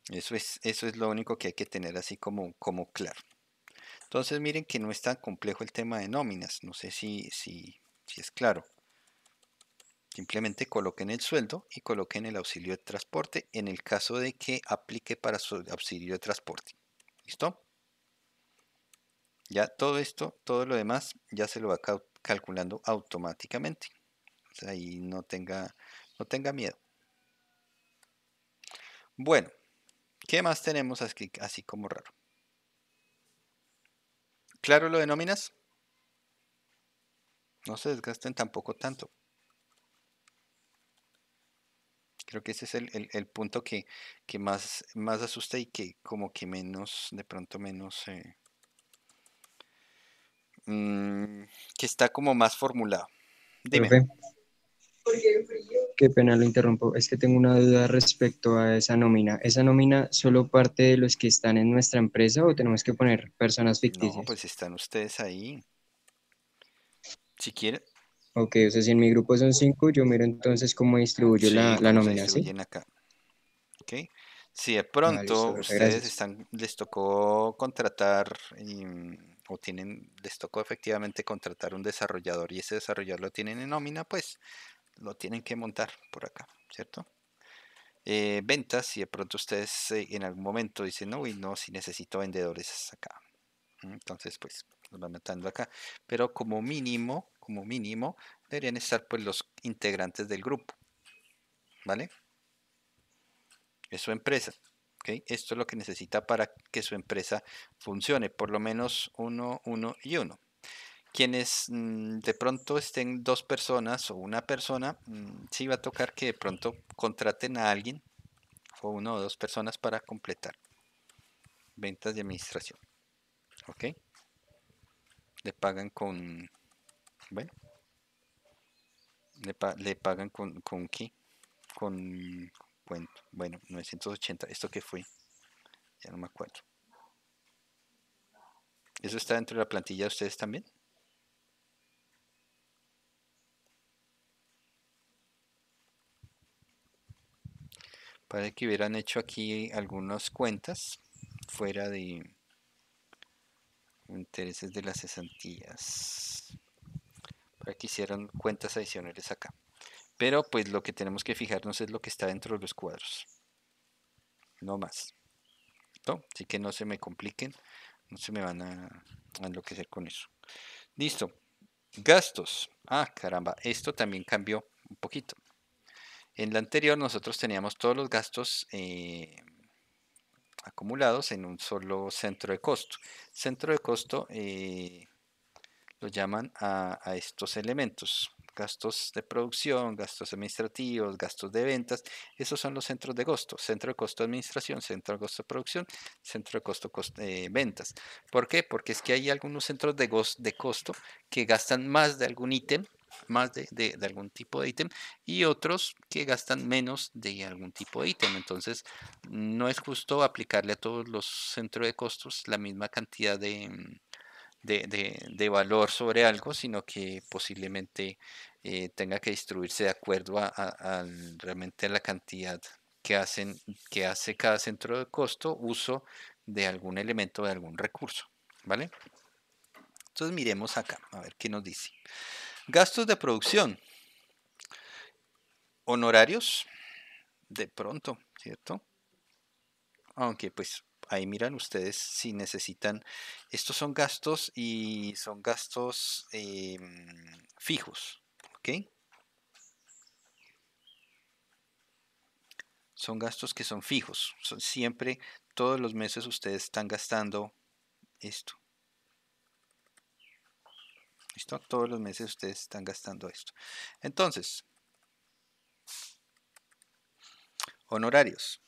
Eso es, eso es lo único que hay que tener así como, como claro. Entonces miren que no es tan complejo el tema de nóminas. No sé si, si, si es claro. Simplemente coloquen el sueldo y coloquen el auxilio de transporte en el caso de que aplique para su auxilio de transporte. ¿Listo? Ya todo esto, todo lo demás, ya se lo va calculando automáticamente. ahí no tenga, no tenga miedo. Bueno, ¿qué más tenemos así, como raro? ¿Claro lo denominas? No se desgasten tampoco tanto. Creo que ese es el, punto que, más, más asusta y que como que menos, de pronto menos, eh, mm, que está como más formulado. Dime. Qué pena lo interrumpo. Es que tengo una duda respecto a esa nómina. ¿Esa nómina solo parte de los que están en nuestra empresa o tenemos que poner personas ficticias? No, pues están ustedes ahí. Si quiere. Ok, o sea, si en mi grupo son cinco, yo miro entonces cómo distribuyo la, la nómina, ¿sí? acá. Ok. Si de ah, pronto ustedes están, les tocó contratar o tienen, les tocó efectivamente contratar un desarrollador y ese desarrollador lo tienen en nómina, pues lo tienen que montar por acá, ¿cierto? Eh, ventas, si de pronto ustedes eh, en algún momento dicen, no, y no, si necesito vendedores acá, entonces, pues lo va metiendo acá. Pero como mínimo, como mínimo, deberían estar pues los integrantes del grupo. ¿Vale? Es su empresa. ¿okay? Esto es lo que necesita para que su empresa funcione. Por lo menos uno, uno y uno. Quienes mm, de pronto estén dos personas o una persona, mm, sí va a tocar que de pronto contraten a alguien o uno o dos personas para completar ventas de administración. Ok. Le pagan con... Bueno. Le, le pagan con, con qué? Con cuento. Bueno, 980. ¿Esto qué fue? Ya no me acuerdo. ¿Eso está dentro de la plantilla de ustedes también? Parece que hubieran hecho aquí algunas cuentas fuera de, intereses de las cesantías para que cuentas adicionales acá pero pues lo que tenemos que fijarnos es lo que está dentro de los cuadros no más así que no se me compliquen no se me van a, enloquecer con eso listo gastos ah caramba esto también cambió un poquito en la anterior nosotros teníamos todos los gastos eh, acumulados en un solo centro de costo. Centro de costo eh, lo llaman a, estos elementos. Gastos de producción, gastos administrativos, gastos de ventas. Esos son los centros de costo. Centro de costo de administración, centro de costo de producción, centro de costo, de eh, ventas. ¿Por qué? Porque es que hay algunos centros de, de costo que gastan más de algún ítem más de, de, algún tipo de ítem y otros que gastan menos de algún tipo de ítem. Entonces, no es justo aplicarle a todos los centros de costos la misma cantidad de, mm, de, de, valor sobre algo, sino que posiblemente eh, tenga que distribuirse de acuerdo a, a, realmente la cantidad que, hacen, que hace cada centro de costo uso de algún elemento, de algún recurso. ¿Vale? Entonces miremos acá, a ver qué nos dice. Gastos de producción. Honorarios. De pronto, ¿cierto? Aunque pues ahí miran ustedes si necesitan. Estos son gastos y son gastos em, fijos. ¿Ok? Son gastos que son fijos. Son siempre, todos los meses ustedes están gastando esto. ¿Listo? Todos los meses ustedes están gastando esto. Entonces, honorarios.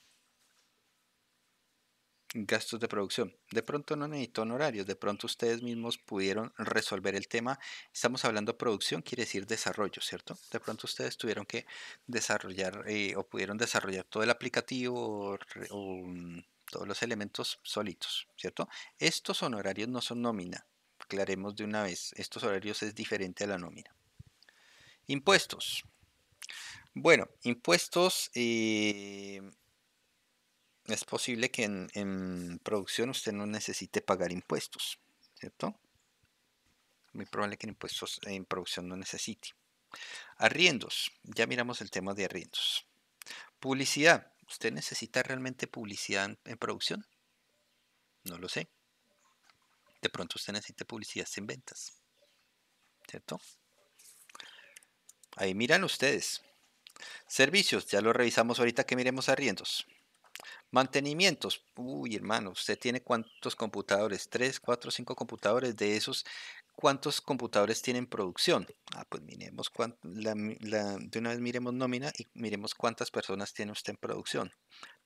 Gastos de producción. De pronto no necesito honorarios, de pronto ustedes mismos pudieron resolver el tema. Estamos hablando producción, quiere decir desarrollo, ¿cierto? De pronto ustedes tuvieron que desarrollar eh, o pudieron desarrollar todo el aplicativo o mm, todos los elementos solitos, ¿cierto? Estos honorarios no son nómina, aclaremos de una vez, estos horarios es diferente a la nómina. Impuestos. Bueno, impuestos, eh, es posible que en, producción usted no necesite pagar impuestos, ¿cierto? Muy probable que en impuestos en producción no necesite. Arriendos, ya miramos el tema de arriendos. Publicidad, ¿usted necesita realmente publicidad en producción? No lo sé de pronto usted necesita publicidad sin ventas. ¿Cierto? Ahí miran ustedes. Servicios, ya lo revisamos ahorita que miremos arriendos. Mantenimientos. Uy, hermano, usted tiene cuántos computadores? Tres, cuatro, cinco computadores. De esos, ¿cuántos computadores tienen producción? Ah, pues miremos de una vez miremos nómina y miremos cuántas personas tiene usted en producción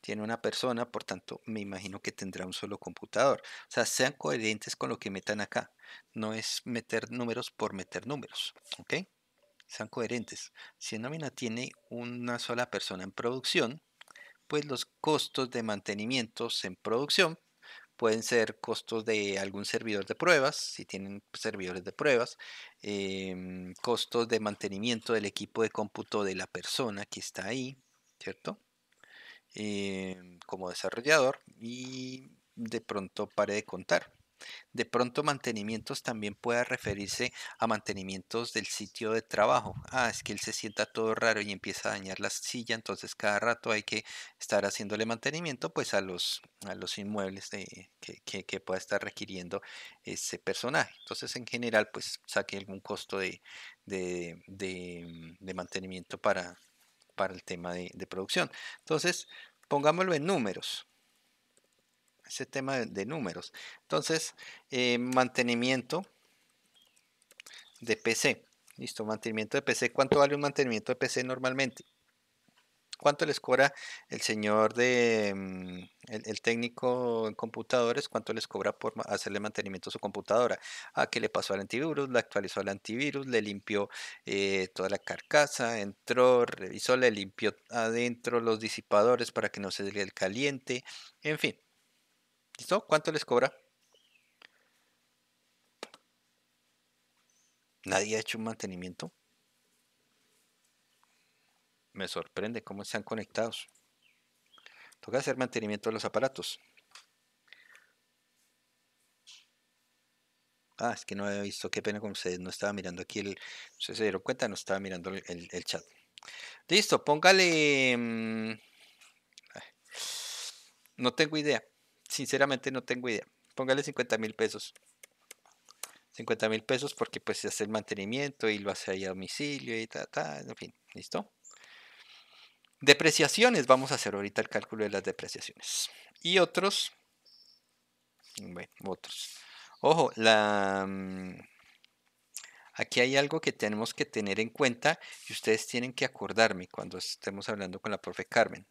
tiene una persona, por tanto me imagino que tendrá un solo computador. O sea, sean coherentes con lo que metan acá. No es meter números por meter números, ¿ok? Sean coherentes. Si una nómina tiene una sola persona en producción, pues los costos de mantenimiento en producción pueden ser costos de algún servidor de pruebas, si tienen servidores de pruebas, em, costos de mantenimiento del equipo de cómputo de la persona que está ahí, ¿cierto? Em, como desarrollador y de pronto pare de contar. De pronto mantenimientos también puede referirse a mantenimientos del sitio de trabajo. Ah, es que él se sienta todo raro y empieza a dañar la silla, entonces cada rato hay que estar haciéndole mantenimiento pues a los, a los inmuebles que, pueda estar requiriendo ese personaje. Entonces en general pues saque algún costo de, de mantenimiento para, para el tema de, producción. Entonces, pongámoslo en números. Ese tema de, números. Entonces, eh, mantenimiento de PC. Listo, mantenimiento de PC. ¿Cuánto vale un mantenimiento de PC normalmente? cuánto les cobra el señor de mm, el, técnico en computadores, cuánto les cobra por hacerle mantenimiento a su computadora, a ah, le pasó al antivirus, le actualizó el antivirus, le limpió eh, toda la carcasa, entró, revisó, le limpió adentro los disipadores para que no se dé el caliente, en fin. ¿Listo? ¿Cuánto les cobra? Nadie ha hecho un mantenimiento. Me sorprende cómo están conectados. Toca hacer mantenimiento de los aparatos. Ah, es que no había visto, qué pena con ustedes, no estaba mirando aquí el... No se dieron cuenta, no estaba mirando el, chat. Listo, póngale... Mm, no tengo idea, sinceramente no tengo idea. Póngale 50 mil pesos. 50 mil pesos porque pues se hace el mantenimiento y lo hace ahí a domicilio y ta, ta, en fin, ¿listo? Depreciaciones, vamos a hacer ahorita el cálculo de las depreciaciones. Y otros, bueno, otros. Ojo, la, mm, aquí hay algo que tenemos que tener en cuenta y ustedes tienen que acordarme cuando estemos hablando con la profe Carmen.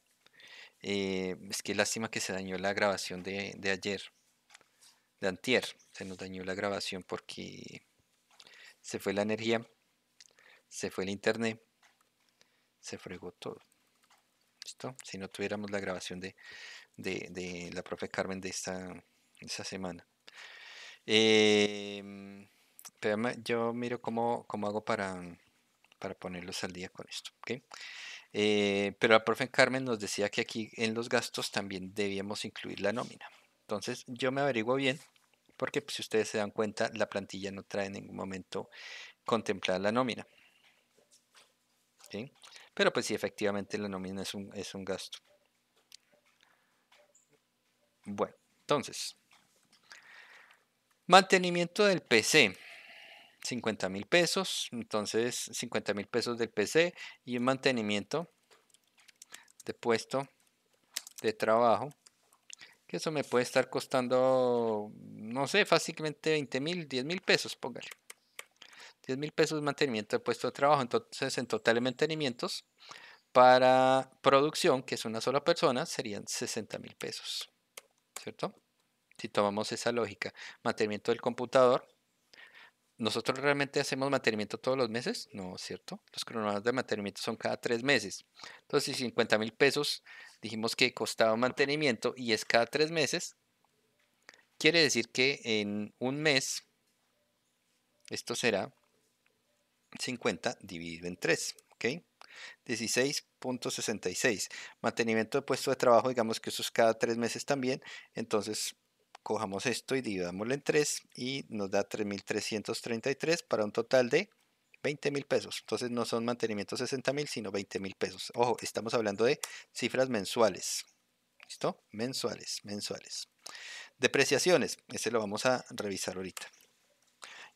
Eh, es que lástima que se dañó la grabación de, de ayer, de antier. Se nos dañó la grabación porque se fue la energía, se fue el internet, se fregó todo. Si no tuviéramos la grabación de, la profe Carmen de esta, esta semana. Eh, yo miro cómo, cómo hago para, para ponerlos al día con esto. Eh, pero la profe Carmen nos decía que aquí en los gastos también debíamos incluir la nómina. Entonces yo me averiguo bien porque pues, si ustedes se dan cuenta la plantilla no trae en ningún momento contemplada la nómina. ¿sí? Pero pues sí, efectivamente la nómina es un, es un gasto. Bueno, entonces, mantenimiento del PC. 50 mil pesos, entonces 50 mil pesos del PC y un mantenimiento de puesto de trabajo, que eso me puede estar costando, no sé, fácilmente 20 mil, 10 mil pesos, póngale. 10 mil pesos mantenimiento del puesto de trabajo. Entonces, en total de mantenimientos para producción, que es una sola persona, serían 60 mil pesos. ¿Cierto? Si tomamos esa lógica, mantenimiento del computador. ¿Nosotros realmente hacemos mantenimiento todos los meses? No, ¿cierto? Los cronogramas de mantenimiento son cada tres meses. Entonces, si 50 mil pesos dijimos que costaba mantenimiento y es cada tres meses, quiere decir que en un mes, esto será 50 dividido en 3. ¿ok? 16.66. Mantenimiento de puesto de trabajo, digamos que eso es cada 3 meses también. Entonces, cojamos esto y dividámoslo en 3 y nos da 3.333 para un total de 20.000 pesos. Entonces no son mantenimiento 60 mil, sino 20 mil pesos. Ojo, estamos hablando de cifras mensuales. ¿Listo? Mensuales, mensuales. Depreciaciones, ese lo vamos a revisar ahorita.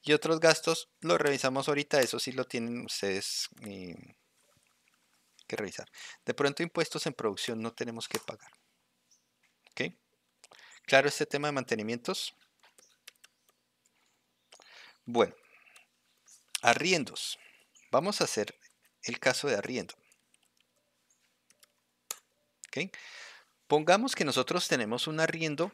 Y otros gastos lo revisamos ahorita, eso sí lo tienen ustedes eh, que revisar. De pronto impuestos en producción no tenemos que pagar. ¿Ok? Claro este tema de mantenimientos. Bueno, arriendos. Vamos a hacer el caso de arriendo. ¿Ok? Pongamos que nosotros tenemos un arriendo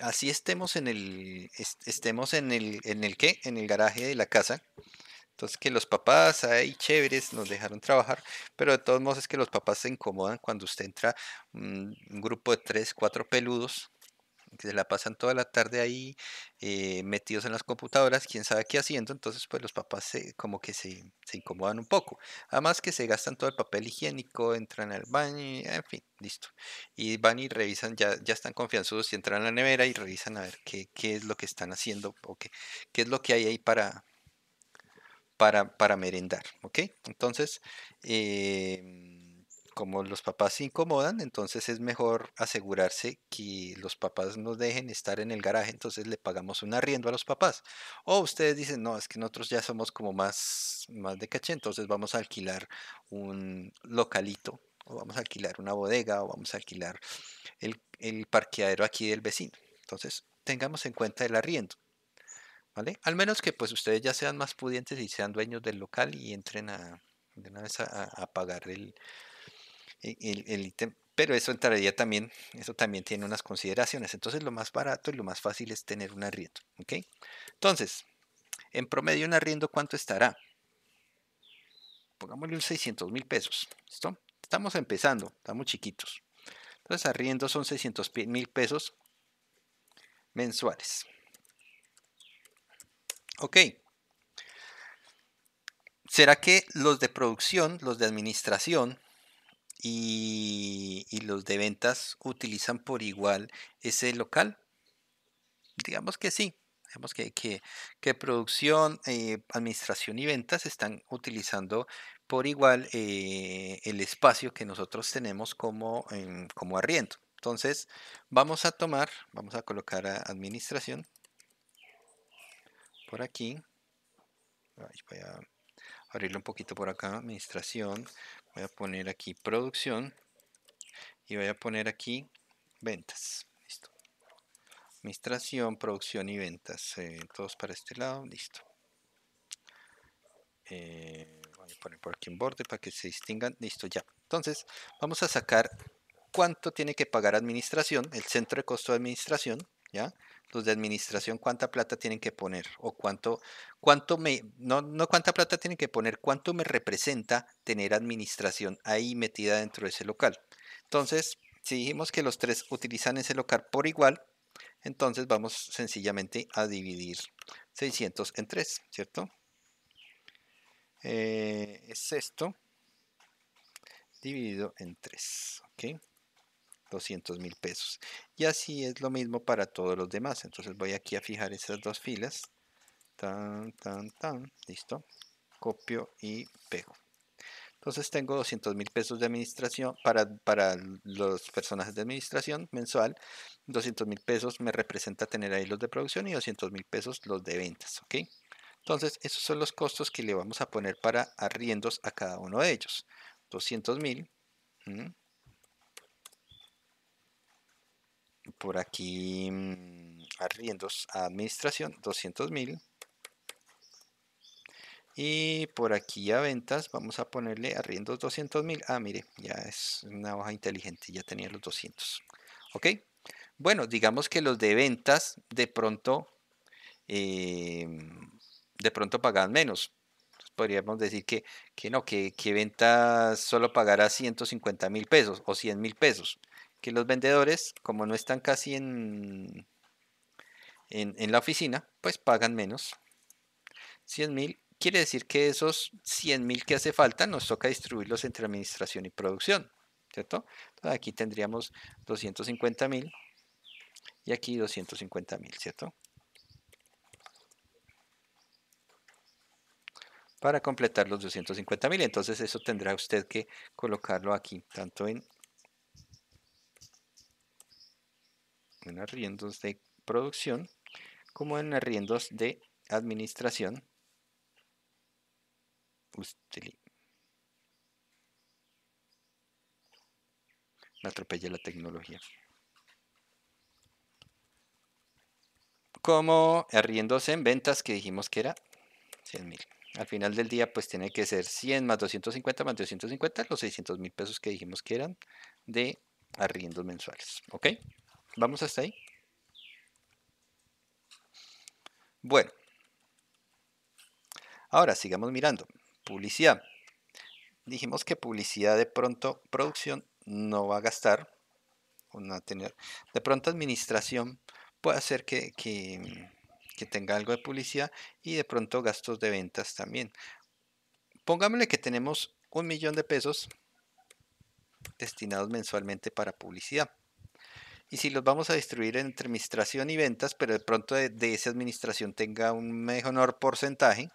así estemos en el estemos en el en el qué en el garaje de la casa entonces que los papás ahí chéveres nos dejaron trabajar pero de todos modos es que los papás se incomodan cuando usted entra mm, un grupo de tres cuatro peludos que se la pasan toda la tarde ahí eh, metidos en las computadoras, quién sabe qué haciendo, entonces pues los papás se, como que se, incomodan un poco. Además que se gastan todo el papel higiénico, entran al baño, en fin, listo. Y van y revisan, ya, ya están confianzudos y entran a la nevera y revisan a ver qué, es lo que están haciendo o qué, qué es lo que hay ahí para, para, para merendar, ¿ok? Entonces, eh, como los papás se incomodan, entonces es mejor asegurarse que los papás nos dejen estar en el garaje, entonces le pagamos un arriendo a los papás. O ustedes dicen, no, es que nosotros ya somos como más, más de caché, entonces vamos a alquilar un localito, o vamos a alquilar una bodega, o vamos a alquilar el, parqueadero aquí del vecino. Entonces, tengamos en cuenta el arriendo. ¿Vale? Al menos que pues ustedes ya sean más pudientes y sean dueños del local y entren a pagar el, e, el, pero eso entraría también, eso también tiene unas consideraciones. Entonces lo más barato y lo más fácil es tener un arriendo. ¿ok? Entonces, en promedio un arriendo cuánto estará? Pongámosle un 600 mil pesos. ¿listo? Estamos empezando, estamos chiquitos. Entonces arriendo son 600 mil pesos mensuales. Ok. ¿Será que los de producción, los de administración, y, los de ventas utilizan por igual ese local. Digamos que sí, Digamos que, producción, eh, administración y ventas están utilizando por igual eh, el espacio que nosotros tenemos como, em, como arriendo. Entonces, vamos a tomar, vamos a colocar a administración por aquí. Voy a abrirlo un poquito por acá, administración voy a poner aquí producción y voy a poner aquí ventas. Listo. Administración, producción y ventas. Eh, todos para este lado. Listo. Eh, voy a poner por aquí en borde para que se distingan. Listo, ya. Entonces, vamos a sacar cuánto tiene que pagar administración, el centro de costo de administración, ¿ya? los pues, de administración cuánta plata tienen que poner o cuánto, cuánto me, no, no cuánta plata tienen que poner, cuánto me representa tener administración ahí metida dentro de ese local. Entonces, si dijimos que los tres utilizan ese local por igual, entonces vamos sencillamente a dividir 600 en 3, ¿cierto? Eh, es esto dividido en 3, ¿ok? 200 mil pesos. Y así es lo mismo para todos los demás. Entonces voy aquí a fijar esas dos filas. Tan, tan, tan. Listo. Copio y pego. Entonces tengo 200 mil pesos de administración para, para los personajes de administración mensual. 200 mil pesos me representa tener ahí los de producción y 200 mil pesos los de ventas. ¿ok? Entonces esos son los costos que le vamos a poner para arriendos a cada uno de ellos. 200 mil. por aquí mm, arriendos a administración 200 mil y por aquí a ventas vamos a ponerle arriendos 200 mil ah mire ya es una hoja inteligente ya tenía los 200 ok bueno digamos que los de ventas de pronto eh, de pronto pagan menos podríamos decir que, no, que, que ventas solo pagará 150 mil pesos o 100 mil pesos que los vendedores, como no están casi en, en, la oficina, pues pagan menos. 100 mil quiere decir que esos 100 mil que hace falta nos toca distribuirlos entre administración y producción, ¿cierto? aquí tendríamos 250 mil y aquí 250 mil, ¿cierto? Para completar los 250 mil, entonces eso tendrá usted que colocarlo aquí, tanto en en arriendos de producción como en arriendos de administración me atropella la tecnología. Como arriendos en ventas que dijimos que era 100 mil. Al final del día, pues tiene que ser 100 más 250 más 250, los 600 mil pesos que dijimos que eran de arriendos mensuales. ¿Ok? Vamos hasta ahí. Bueno. Ahora sigamos mirando. Publicidad. Dijimos que publicidad de pronto producción no va a gastar. a tener. De pronto administración puede hacer que, que tenga algo de publicidad y de pronto gastos de ventas también. Pongámosle que tenemos un millón de pesos destinados mensualmente para publicidad y si los vamos a distribuir entre administración y ventas, pero de pronto de, esa administración tenga un mejor porcentaje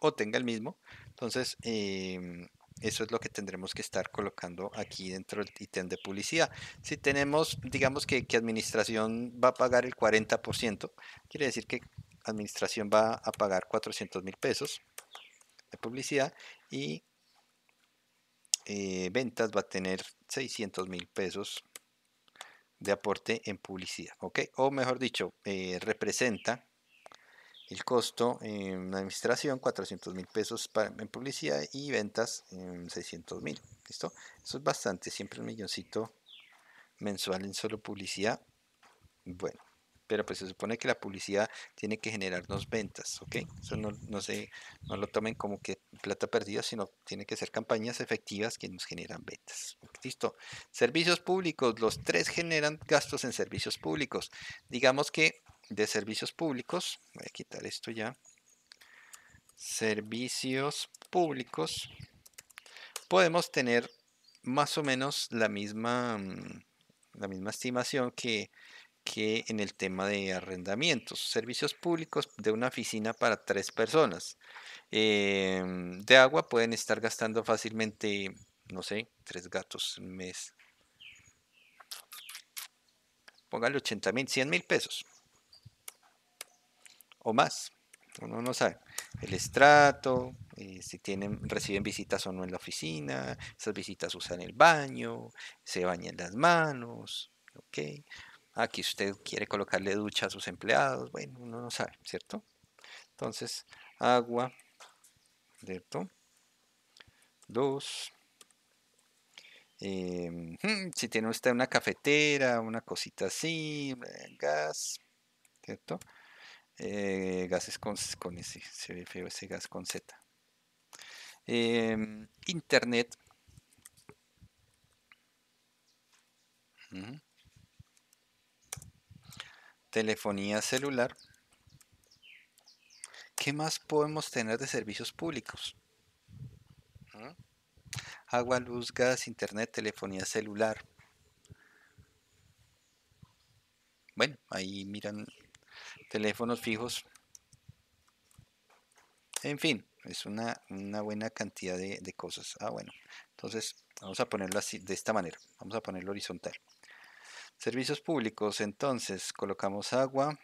o tenga el mismo, entonces em, eso es lo que tendremos que estar colocando aquí dentro del ítem de publicidad. Si tenemos, digamos que, administración va a pagar el 40%, quiere decir que administración va a pagar 400 mil pesos de publicidad y eh, ventas va a tener 600 mil pesos de aporte en publicidad. ¿ok? O mejor dicho, eh, representa el costo en administración, 400 mil pesos para, en publicidad y ventas en 600 mil. ¿Listo? Eso es bastante, siempre un milloncito mensual en solo publicidad. Bueno, pero pues se supone que la publicidad tiene que generarnos ventas, ¿ok? Eso no, no, no lo tomen como que plata perdida, sino tiene que ser campañas efectivas que nos generan ventas. Listo. Servicios públicos, los tres generan gastos en servicios públicos. Digamos que de servicios públicos, voy a quitar esto ya, servicios públicos, podemos tener más o menos la misma, mm, la misma estimación que que en el tema de arrendamientos, servicios públicos de una oficina para tres personas. Em, de agua pueden estar gastando fácilmente, no sé, tres gatos al mes. Póngale 80 mil, 100 mil pesos. O más. Uno no sabe. El estrato, eh, si tienen, reciben visitas o no en la oficina, esas visitas usan el baño, se bañan las manos, ¿ok? Aquí, ah, si usted quiere colocarle ducha a sus empleados, bueno, uno no sabe, ¿cierto? Entonces, agua, ¿cierto? Dos. Em, mm, si tiene usted una cafetera, una cosita así, eh, gas, ¿cierto? Eh, gases con, con ese, se ese gas con Z. Em, internet telefonía celular. ¿Qué más podemos tener de servicios públicos? ¿Mm? Agua, luz, gas, internet, telefonía celular. Bueno, ahí miran teléfonos fijos. En fin, es una, buena cantidad de, de cosas. Ah, bueno. Entonces, vamos a ponerlo así, de esta manera. Vamos a ponerlo horizontal. Servicios públicos, entonces, colocamos agua.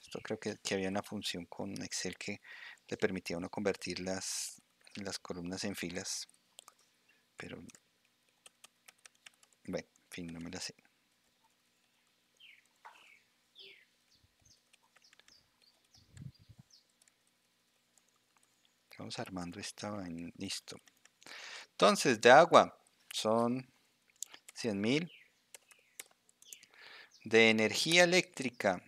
Esto creo que, había una función con Excel que le permitía uno convertir las, columnas en filas. Pero, bueno, en fin, no me la sé. Vamos armando esta Listo. Entonces, de agua son 100.000 de energía eléctrica.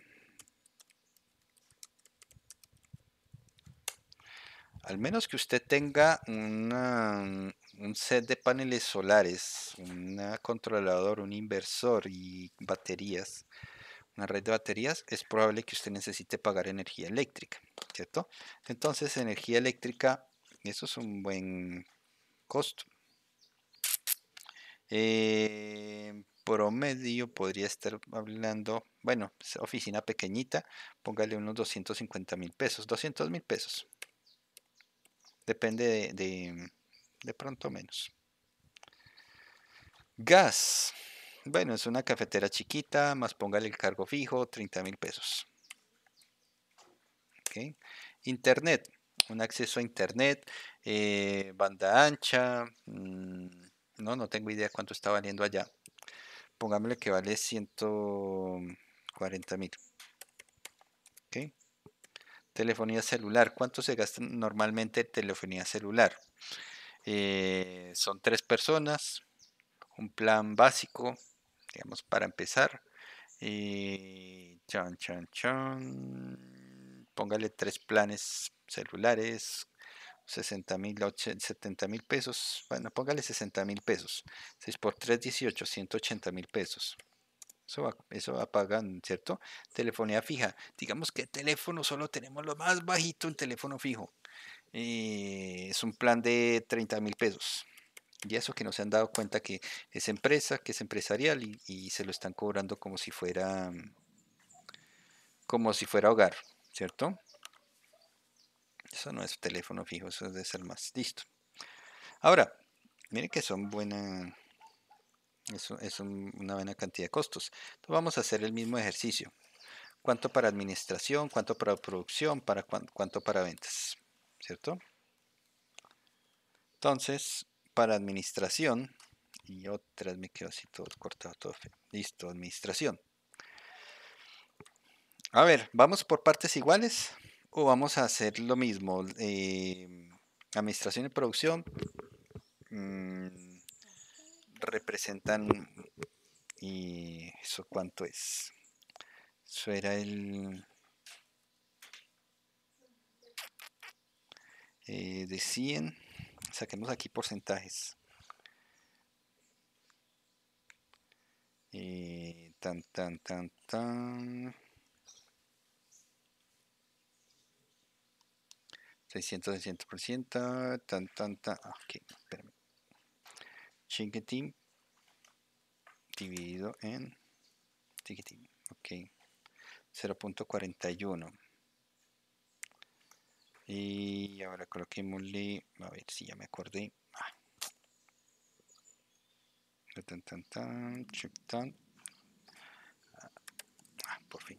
Al menos que usted tenga un set de paneles solares, un controlador, un inversor y baterías, una red de baterías, es probable que usted necesite pagar energía eléctrica, ¿cierto? Entonces, energía eléctrica, eso es un buen costo. Eh, promedio podría estar hablando, bueno, oficina pequeñita, póngale unos 250 mil pesos, 200 mil pesos. Depende de, de, pronto menos. Gas. Bueno, es una cafetera chiquita, más póngale el cargo fijo, 30 mil pesos. Internet, un acceso a Internet, eh, banda ancha, mm, no, no tengo idea cuánto está valiendo allá pongámosle que vale 140 mil. ¿Okay? Telefonía celular. ¿Cuánto se gasta normalmente telefonía celular? Eh, son tres personas, un plan básico, digamos, para empezar. Y chan, chan, chan. Póngale tres planes celulares 60 mil, 70 mil pesos, bueno, póngale 60 mil pesos, 6 por 3, 18, 180 mil pesos. Eso, va, eso apagan, ¿cierto? Telefonía fija. Digamos que teléfono solo tenemos lo más bajito, el teléfono fijo. Eh, es un plan de 30 mil pesos. Y eso que no se han dado cuenta que es empresa, que es empresarial y, y se lo están cobrando como si fuera, como si fuera hogar, ¿cierto? Eso no es teléfono fijo, eso es de más Listo. Ahora, miren que son buenas. Es, es una buena cantidad de costos. Entonces vamos a hacer el mismo ejercicio. ¿Cuánto para administración? ¿Cuánto para producción? Para cuánto, para ventas? ¿Cierto? Entonces, para administración, y otras me quedo así todo cortado, todo Listo, administración. A ver, vamos por partes iguales o vamos a hacer lo mismo, em, administración y producción mm, representan, y eso cuánto es, eso era el... Eh, de 100 saquemos aquí porcentajes eh, tan tan tan tan 600, 600%, tan, tan, tan. Ah, ok, espérame. Chinquetín dividido en tiquitín. Ok. 0.41. Y ahora coloquémosle. A ver si ya me acordé. Ah. Tan, tan, tan, tan. Ah, ah, por fin.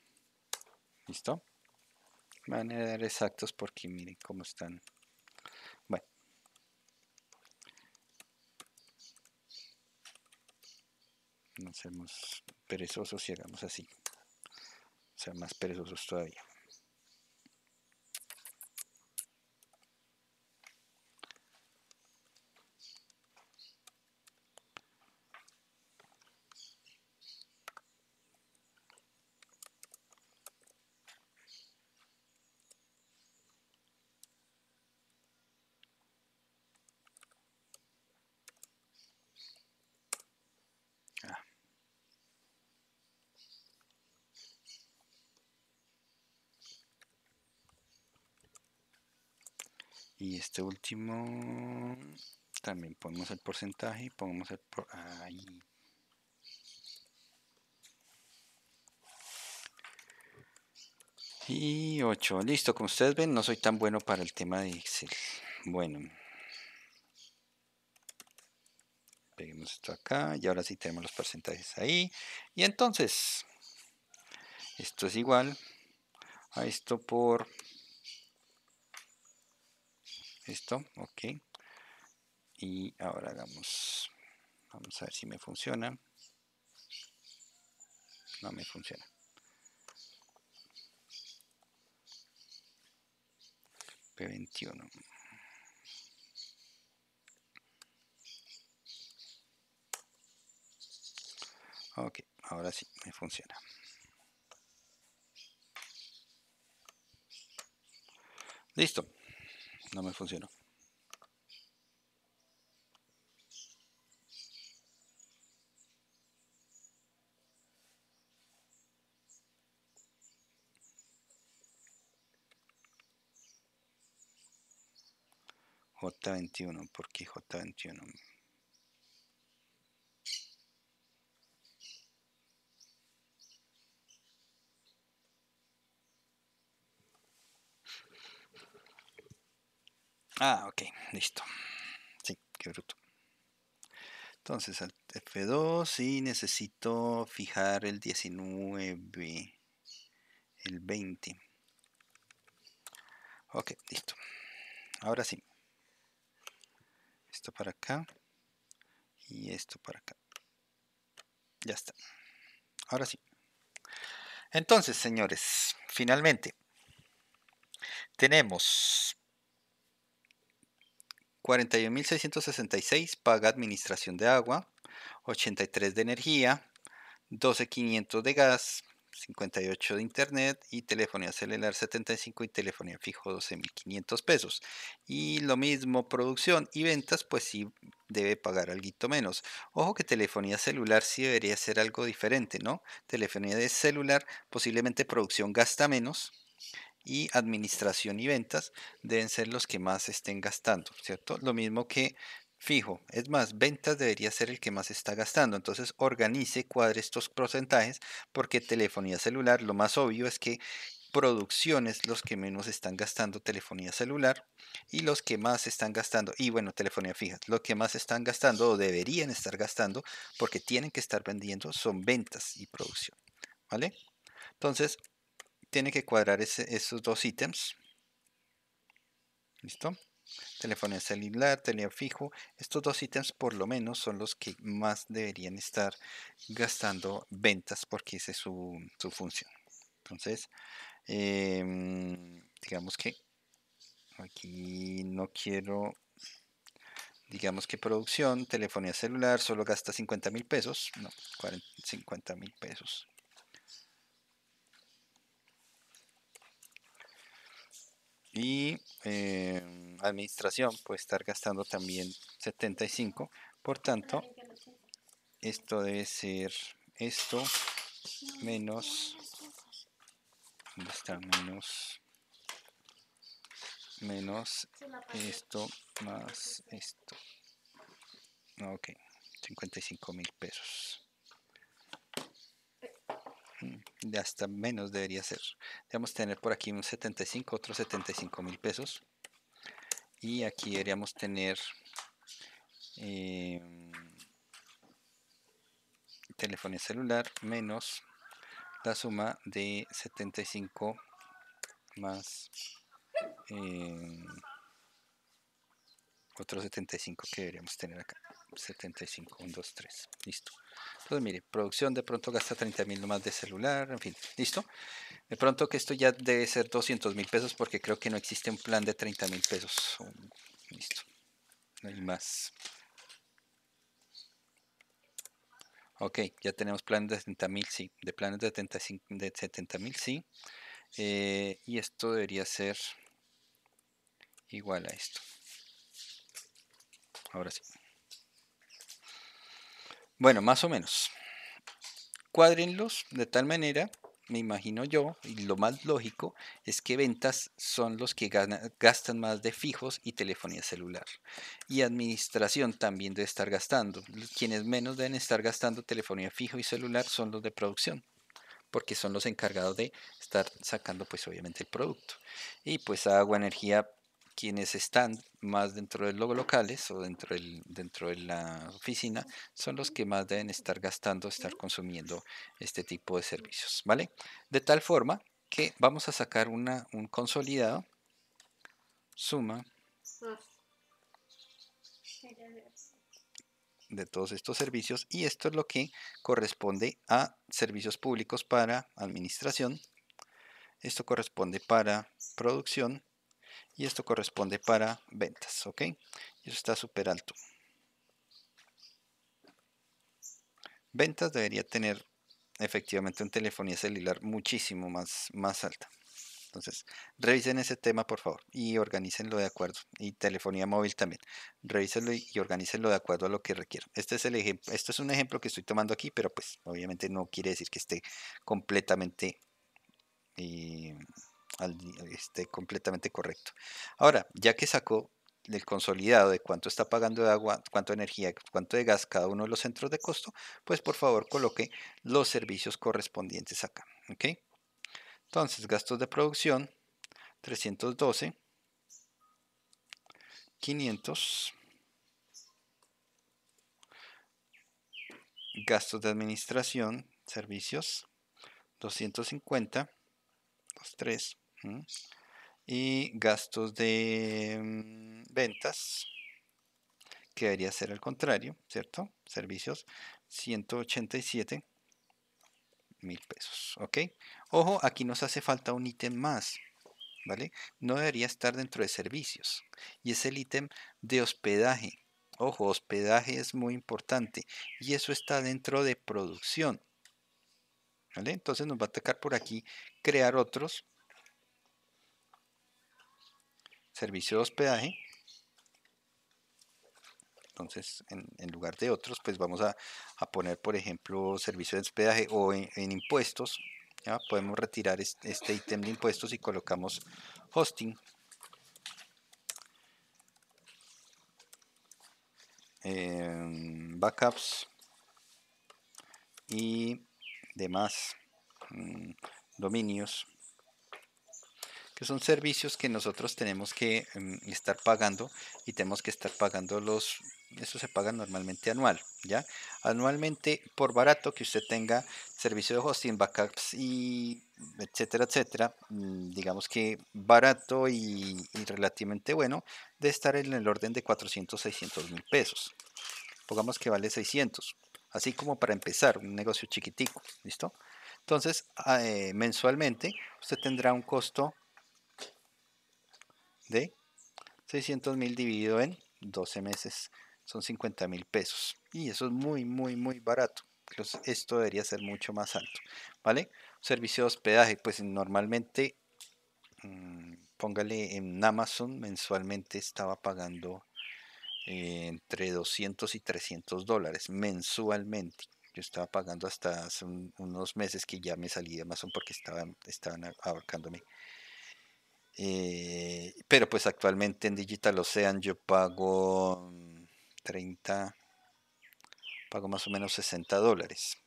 ¿Listo? Van a dar exactos porque miren cómo están. Bueno. No seamos perezosos si hagamos así. O sea, más perezosos todavía. y este último también ponemos el porcentaje y ponemos el por ahí y 8 listo como ustedes ven no soy tan bueno para el tema de excel bueno peguemos esto acá y ahora sí tenemos los porcentajes ahí y entonces esto es igual a esto por ¿Listo? Ok. Y ahora hagamos, vamos a ver si me funciona. No me funciona. P21. Ok, ahora sí, me funciona. Listo no me funcionó. J21, ¿por qué J21? Ah, ok, listo. Sí, qué bruto. Entonces, al F2 sí necesito fijar el 19, el 20. Ok, listo. Ahora sí. Esto para acá y esto para acá. Ya está. Ahora sí. Entonces, señores, finalmente tenemos 41.666 paga administración de agua, 83 de energía, 12.500 de gas, 58 de internet y telefonía celular 75 y telefonía fijo 12.500 pesos. Y lo mismo producción y ventas, pues sí debe pagar algo menos. Ojo que telefonía celular sí debería ser algo diferente, ¿no? Telefonía de celular, posiblemente producción gasta menos, y administración y ventas deben ser los que más estén gastando, ¿cierto? Lo mismo que fijo. Es más, ventas debería ser el que más está gastando. Entonces, organice, cuadre estos porcentajes porque telefonía celular, lo más obvio es que producción es los que menos están gastando telefonía celular y los que más están gastando, y bueno, telefonía fija, los que más están gastando o deberían estar gastando porque tienen que estar vendiendo son ventas y producción, ¿vale? Entonces, tiene que cuadrar esos dos ítems. ¿Listo? Telefonía celular, teléfono fijo. Estos dos ítems por lo menos son los que más deberían estar gastando ventas porque esa es su, función. Entonces, em, digamos que aquí no quiero digamos que producción, telefonía celular, solo gasta 50 mil pesos, no, 50 mil pesos, y em, administración puede estar gastando también 75 por tanto esto debe ser esto menos menos menos esto más esto ok 55 mil pesos de hasta menos debería ser. Debemos tener por aquí un 75, otros 75 mil pesos. Y aquí deberíamos tener em, teléfono celular menos la suma de 75 más em, otro 75 que deberíamos tener acá. 75, 1, 2, 3. Listo. Entonces, mire, producción de pronto gasta 30 mil nomás de celular, en fin, listo. De pronto que esto ya debe ser 200 mil pesos porque creo que no existe un plan de 30 mil pesos. Listo. No hay más. Ok, ya tenemos Plan de 70 mil, sí. De planes de 75, de 70 mil, sí. Eh, y esto debería ser igual a esto. Ahora sí. Bueno, más o menos. Cuádrenlos de tal manera, me imagino yo, y lo más lógico es que ventas son los que gastan más de fijos y telefonía celular. Y administración también debe estar gastando. Quienes menos deben estar gastando telefonía fijo y celular son los de producción porque son los encargados de estar sacando pues obviamente el producto. Y pues agua, energía, quienes están más dentro de logo locales o dentro, dentro de la oficina son los que más deben estar gastando, estar consumiendo este tipo de servicios, ¿vale? De tal forma que vamos a sacar un consolidado, suma de todos estos servicios y esto es lo que corresponde a servicios públicos para administración, esto corresponde para producción, y esto corresponde para ventas, ¿ok? Y eso está súper alto. Ventas debería tener efectivamente una telefonía celular muchísimo más, más alta. Entonces, revisen ese tema, por favor, y organícenlo de acuerdo. Y telefonía móvil también. Revísenlo y organícenlo de acuerdo a lo que requieran. Este es el ejemplo, este es un ejemplo que estoy tomando aquí, pero pues obviamente no quiere decir que esté completamente eh, este, completamente correcto. Ahora, ya que sacó el consolidado de cuánto está pagando de agua, cuánto energía, cuánto de gas cada uno de los centros de costo, pues por favor coloque los servicios correspondientes acá. ¿ok? Entonces, gastos de producción, 312, 500, gastos de administración, servicios, 250, 23, y gastos de mm, ventas, que debería ser al contrario, ¿cierto? Servicios, 187 mil pesos, ¿ok? Ojo, aquí nos hace falta un ítem más, ¿vale? No debería estar dentro de servicios. Y es el ítem de hospedaje. Ojo, hospedaje es muy importante. Y eso está dentro de producción. ¿Vale? Entonces nos va a tocar por aquí crear otros servicio de hospedaje. Entonces, en, lugar de otros, pues vamos a, poner, por ejemplo, servicio de hospedaje o en, impuestos. Podemos retirar este ítem de impuestos y colocamos hosting. Em, backups y demás mm, dominios son servicios que nosotros tenemos que em, estar pagando y tenemos que estar pagando los, eso se paga normalmente anual, ¿ya? Anualmente, por barato que usted tenga servicio de hosting, backups y etcétera, etcétera, mm, digamos que barato y, relativamente bueno, de estar en el orden de 400, 600 mil pesos. Pongamos que vale 600, así como para empezar un negocio chiquitico, ¿listo? Entonces, ah, eh, mensualmente usted tendrá un costo de 600 mil dividido en 12 meses son 50 mil pesos y eso es muy muy muy barato esto debería ser mucho más alto vale servicio de hospedaje pues normalmente mm, póngale en amazon mensualmente estaba pagando eh, entre 200 y 300 dólares mensualmente yo estaba pagando hasta hace unos meses que ya me salí de amazon porque estaban estaban abarcándome eh, pero pues actualmente en Digital Ocean yo pago 30, mm, pago más o menos 60 dólares.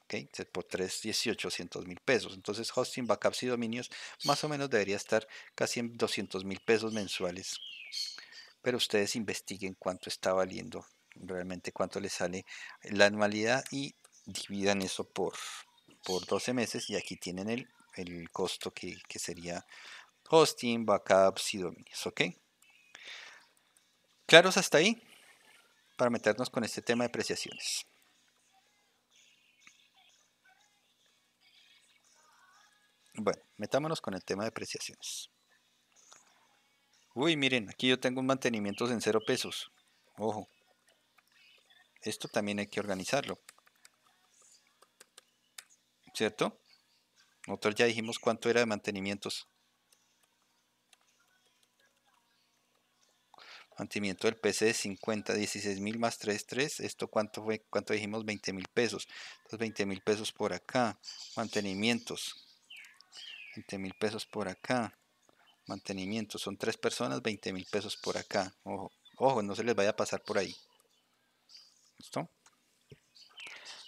Por 3, 18, mil pesos. Entonces hosting, backups y dominios más o menos debería estar casi en 200 mil pesos mensuales. Pero ustedes investiguen cuánto está valiendo realmente cuánto les sale la anualidad y dividan eso por, por 12 meses y aquí tienen el, el costo que, que sería hosting, backups y dominios. ¿Ok? ¿Claros hasta ahí? Para meternos con este tema de apreciaciones. Bueno, metámonos con el tema de apreciaciones. Uy, miren, aquí yo tengo un mantenimiento en cero pesos. Ojo. Esto también hay que organizarlo. ¿Cierto? Nosotros ya dijimos cuánto era de mantenimientos. Mantenimiento del PC de 50, 16 mil más 3, 3. ¿Esto cuánto fue? ¿Cuánto dijimos? 20 mil pesos. Entonces 20 mil pesos por acá. Mantenimientos. 20 mil pesos por acá. Mantenimientos. Son tres personas, 20 mil pesos por acá. Ojo, ojo, no se les vaya a pasar por ahí. ¿Listo?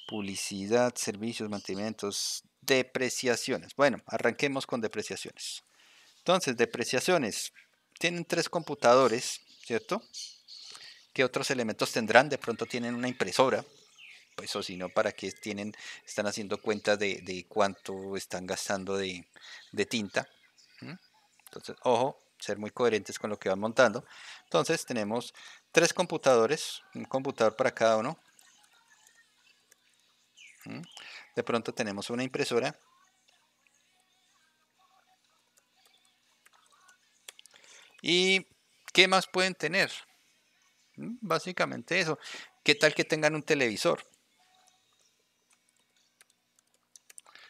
Publicidad, servicios, mantenimientos, depreciaciones. Bueno, arranquemos con depreciaciones. Entonces, depreciaciones. Tienen tres computadores ¿cierto? ¿Qué otros elementos tendrán? De pronto tienen una impresora, pues o si no, ¿para qué tienen, están haciendo cuenta de, cuánto están gastando de, tinta? ¿Mm? Entonces, ojo, ser muy coherentes con lo que van montando. Entonces tenemos tres computadores, un computador para cada uno. ¿Mm? De pronto tenemos una impresora. Y ¿Qué más pueden tener? ¿Mm? Básicamente eso. ¿Qué tal que tengan un televisor?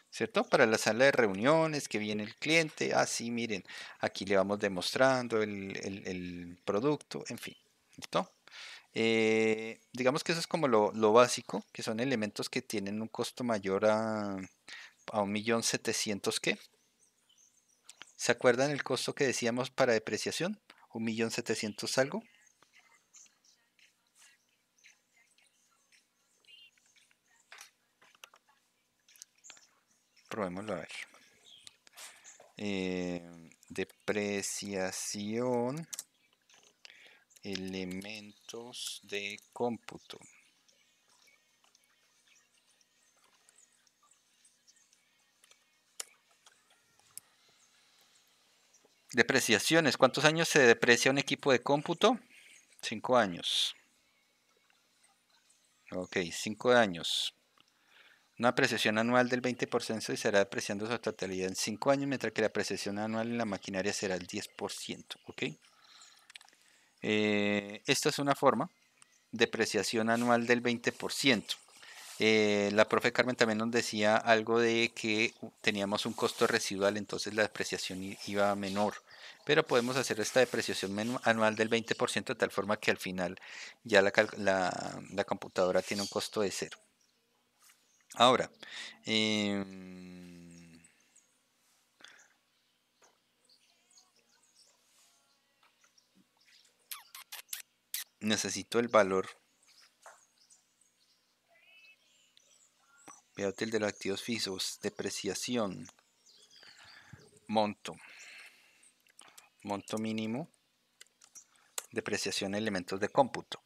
¿Cierto? Para la sala de reuniones, que viene el cliente, Ah, sí, miren, aquí le vamos demostrando el, producto, en fin, ¿listo? Eh, digamos que eso es como lo, básico, que son elementos que tienen un costo mayor a, a 1.700.000 que. ¿Se acuerdan el costo que decíamos para depreciación? un millón setecientos algo. Probémoslo a ver. Eh, depreciación, elementos de cómputo. Depreciaciones. ¿Cuántos años se deprecia un equipo de cómputo? Cinco años. Ok, cinco años. Una apreciación anual del 20% y será depreciando su totalidad en cinco años, mientras que la apreciación anual en la maquinaria será el 10%. ¿okay? Eh, esta es una forma, depreciación anual del 20%. Eh, la profe Carmen también nos decía algo de que teníamos un costo residual, entonces la depreciación iba menor pero podemos hacer esta depreciación anual del 20% de tal forma que al final ya la, computadora tiene un costo de cero. Ahora, em, necesito el valor vea útil de los activos fijos, depreciación, monto monto mínimo, depreciación de elementos de cómputo.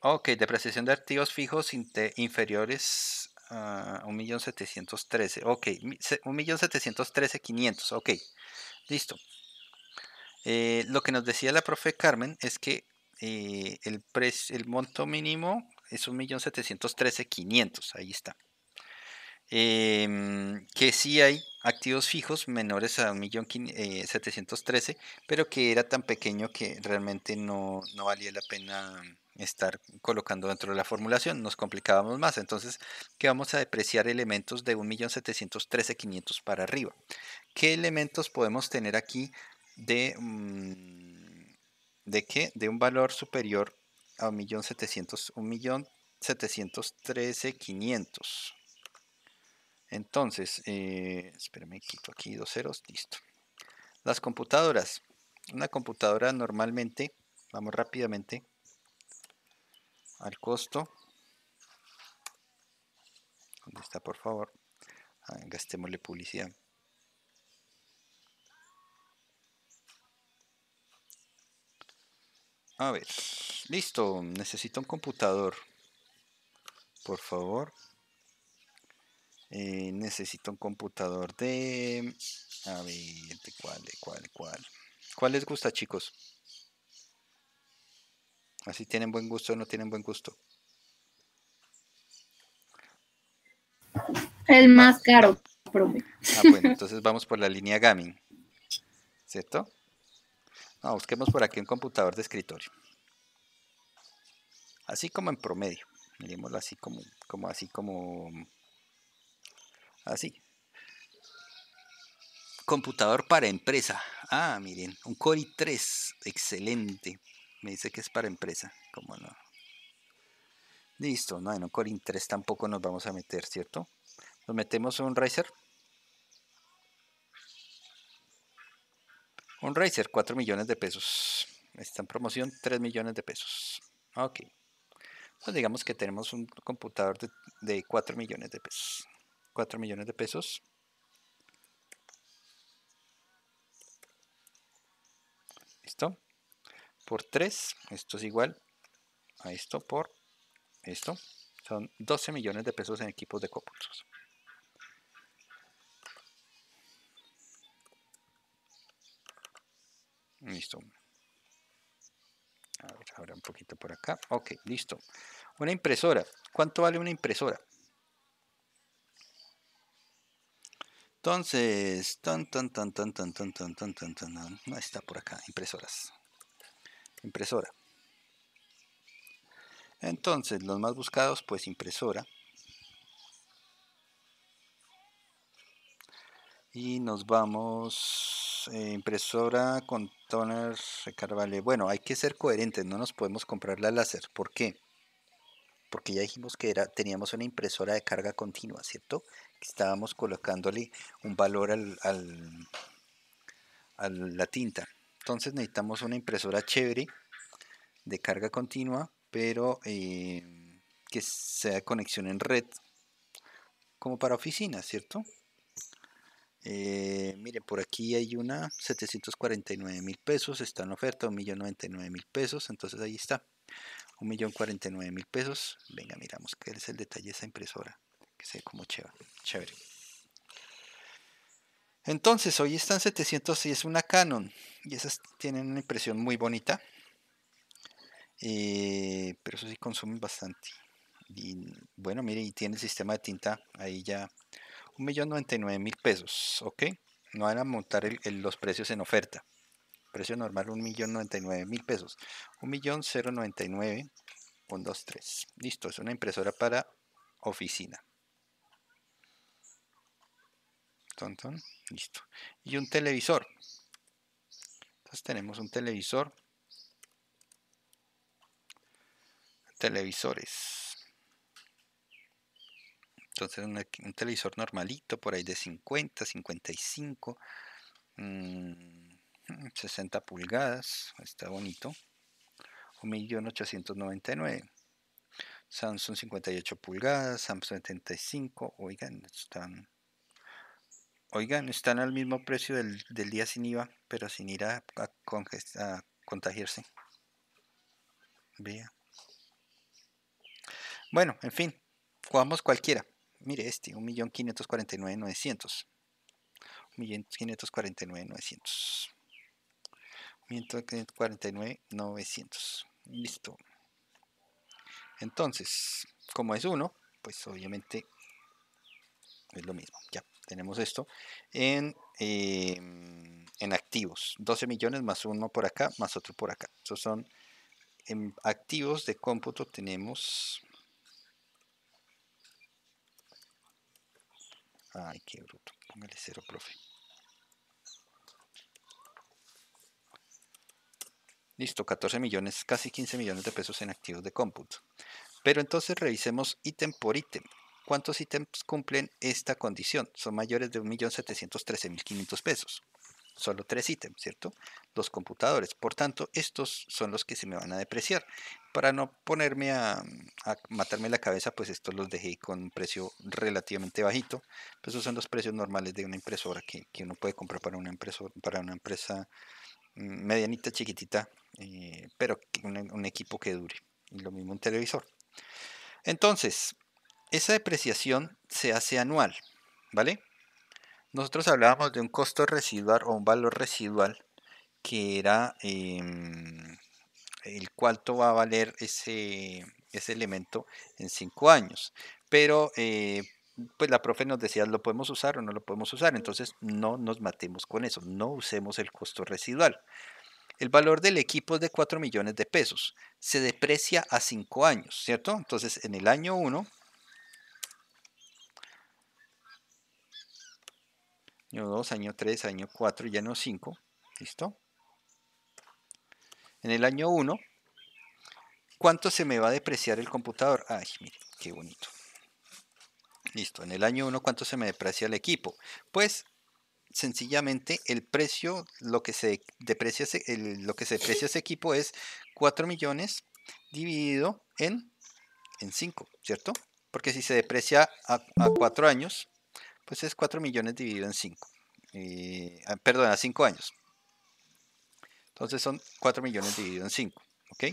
Ok, depreciación de activos fijos inferiores a 1.713. Ok, 1.713.500. Ok, listo. Eh, lo que nos decía la profe Carmen es que eh, el, el monto mínimo es 1.713.500. Ahí está. Em, que sí hay activos fijos menores a 1.713.000, eh, pero que era tan pequeño que realmente no, valía la pena estar colocando dentro de la formulación, nos complicábamos más. Entonces, ¿qué vamos a depreciar elementos de 1.713.500 para arriba. ¿Qué elementos podemos tener aquí de, mm, de qué? De un valor superior a 1.713.500. Entonces, eh, espérame, quito aquí dos ceros, listo. Las computadoras. Una computadora normalmente, vamos rápidamente, al costo. ¿Dónde está, por favor? Ah, gastémosle publicidad. A ver, listo, necesito un computador. Por favor, eh, necesito un computador de... A ver, cuál, cuál, cuál? ¿Cuál les gusta, chicos? Así tienen buen gusto o no tienen buen gusto. El más caro, Ah, bueno, entonces vamos por la línea gaming. ¿Cierto? No, busquemos por aquí un computador de escritorio. Así como en promedio. Miremoslo así como, como así como Así. Computador para empresa. Ah, miren, un Core i3. Excelente. Me dice que es para empresa. ¿Cómo no? Listo, no, en un Core i3 tampoco nos vamos a meter, ¿cierto? Nos metemos un Razer. Un Razer, 4 millones de pesos. Está en promoción, 3 millones de pesos. Ok. Pues digamos que tenemos un computador de 4 millones de pesos. 4 millones de pesos. Listo. Por 3, esto es igual a esto por esto. Son 12 millones de pesos en equipos de copulsos. Listo. ahora un poquito por acá. Ok, listo. Una impresora. ¿Cuánto vale una impresora? Entonces, tan tan tan tan tan tan tan tan tan tan no está por acá, impresoras. Impresora. Entonces, los más buscados pues impresora. Y nos vamos impresora con toner Carvalho. Bueno, hay que ser coherentes, no nos podemos comprar la láser. ¿Por qué? Porque ya dijimos que era, teníamos una impresora de carga continua, ¿cierto? estábamos colocándole un valor al, a la tinta. Entonces necesitamos una impresora chévere de carga continua, pero eh, que sea conexión en red, como para oficinas, ¿cierto? Eh, mire, por aquí hay una 749 mil pesos, está en oferta 1.099.000 pesos, entonces ahí está, 1.049.000 pesos. Venga, miramos qué es el detalle de esa impresora se ve como chévere. chévere. Entonces, hoy están 700 y es una Canon. Y esas tienen una impresión muy bonita. Eh, pero eso sí consumen bastante. Y bueno, miren y tiene el sistema de tinta ahí ya. 1.099.000 pesos, ¿ok? No van a montar los precios en oferta. Precio normal 1.099.000 pesos. 1.099.23. Listo, es una impresora para oficina listo. Y un televisor. Entonces tenemos un televisor. Televisores. Entonces un, televisor normalito por ahí de 50, 55, 60 pulgadas. Está bonito. 1.899. Samsung 58 pulgadas, Samsung 75. Oigan, están Oigan, están al mismo precio del, día sin IVA, pero sin ir a, contagiarse. Vea. Bueno, en fin, jugamos cualquiera. Mire este, 1.549.900. 1.549.900. 1.549.900. Listo. Entonces, como es uno, pues obviamente es lo mismo. Ya tenemos esto, en, em, activos. 12 millones más uno por acá, más otro por acá. Estos son en em, activos de cómputo tenemos... Ay, qué bruto. Póngale cero, profe. Listo, 14 millones, casi 15 millones de pesos en activos de cómputo. Pero entonces revisemos ítem por ítem. ¿Cuántos ítems cumplen esta condición? Son mayores de 1.713.500 pesos. Solo tres ítems, ¿cierto? Los computadores. Por tanto, estos son los que se me van a depreciar. Para no ponerme a, matarme la cabeza, pues estos los dejé con un precio relativamente bajito. Pues esos son los precios normales de una impresora que, uno puede comprar para una, para una empresa mm, medianita, chiquitita, eh, pero un, un equipo que dure. Y lo mismo un televisor. Entonces, esa depreciación se hace anual, ¿vale? Nosotros hablábamos de un costo residual o un valor residual que era em, el cuánto va a valer ese, elemento en cinco años. Pero eh, pues la profe nos decía, ¿lo podemos usar o no lo podemos usar? Entonces no nos matemos con eso, no usemos el costo residual. El valor del equipo es de 4 millones de pesos. Se deprecia a cinco años, ¿cierto? Entonces en el año 1 año 2, año 3, año 4 y año 5. ¿Listo? En el año 1, ¿cuánto se me va a depreciar el computador? Ay, mire, qué bonito. Listo, en el año 1, ¿cuánto se me deprecia el equipo? Pues sencillamente el precio, lo que se deprecia, lo que se deprecia ese equipo es 4 millones dividido en, 5, ¿cierto? Porque si se deprecia a, a 4 años, pues es 4 millones dividido en 5. Eh, ah, perdón, a 5 años. Entonces son 4 millones dividido en 5. ¿ok?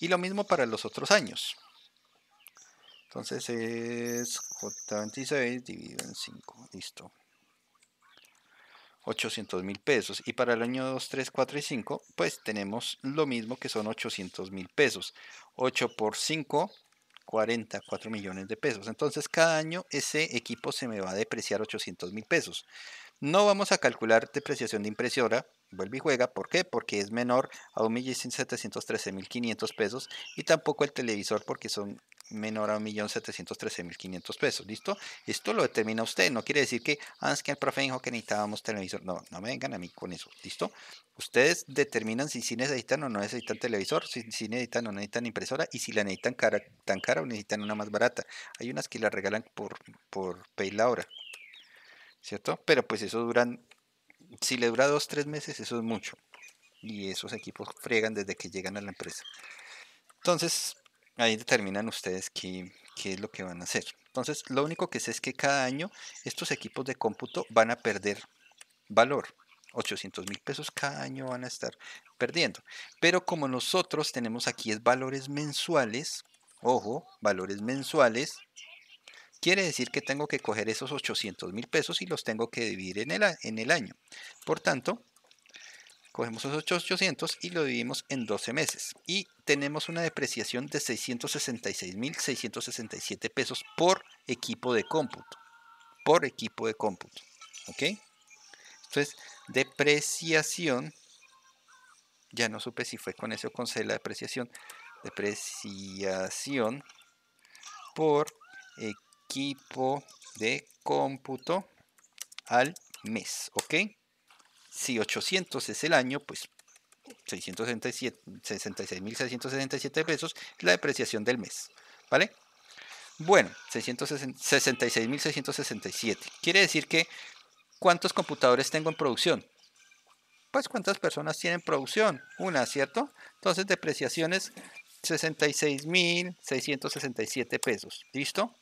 Y lo mismo para los otros años. Entonces es J26 dividido en 5. Listo. 800 mil pesos. Y para el año 2, 3, 4 y 5, pues tenemos lo mismo que son 800 mil pesos. 8 por 5 44 millones de pesos. Entonces cada año ese equipo se me va a depreciar 800 mil pesos. No vamos a calcular depreciación de impresora vuelve y juega. ¿Por qué? Porque es menor a 1.713.500 pesos y tampoco el televisor porque son menor a 1.713.500 pesos. ¿Listo? Esto lo determina usted. No quiere decir que, antes ah, que el profe dijo que necesitábamos televisor. No, no me vengan a mí con eso. ¿Listo? Ustedes determinan si necesitan o no necesitan televisor, si, necesitan o no necesitan impresora y si la necesitan tan cara o necesitan una más barata. Hay unas que la regalan por, por pay la hora. ¿Cierto? Pero pues eso duran si le dura dos, tres meses, eso es mucho. Y esos equipos fregan desde que llegan a la empresa. Entonces, ahí determinan ustedes qué, qué es lo que van a hacer. Entonces, lo único que sé es que cada año estos equipos de cómputo van a perder valor. 800 mil pesos cada año van a estar perdiendo. Pero como nosotros tenemos aquí es valores mensuales, ojo, valores mensuales, Quiere decir que tengo que coger esos 800 mil pesos y los tengo que dividir en el, en el año. Por tanto, cogemos esos 800 y lo dividimos en 12 meses. Y tenemos una depreciación de 666.667 pesos por equipo de cómputo. Por equipo de cómputo. ¿Ok? Entonces, depreciación. Ya no supe si fue con eso o con C la depreciación. Depreciación por equipo equipo de cómputo al mes, ¿ok? Si 800 es el año, pues 66,667 pesos es la depreciación del mes, ¿vale? Bueno, 66.667. Quiere decir que, ¿cuántos computadores tengo en producción? Pues, ¿cuántas personas tienen producción? Una, ¿cierto? Entonces, depreciaciones 66.667 pesos. ¿Listo?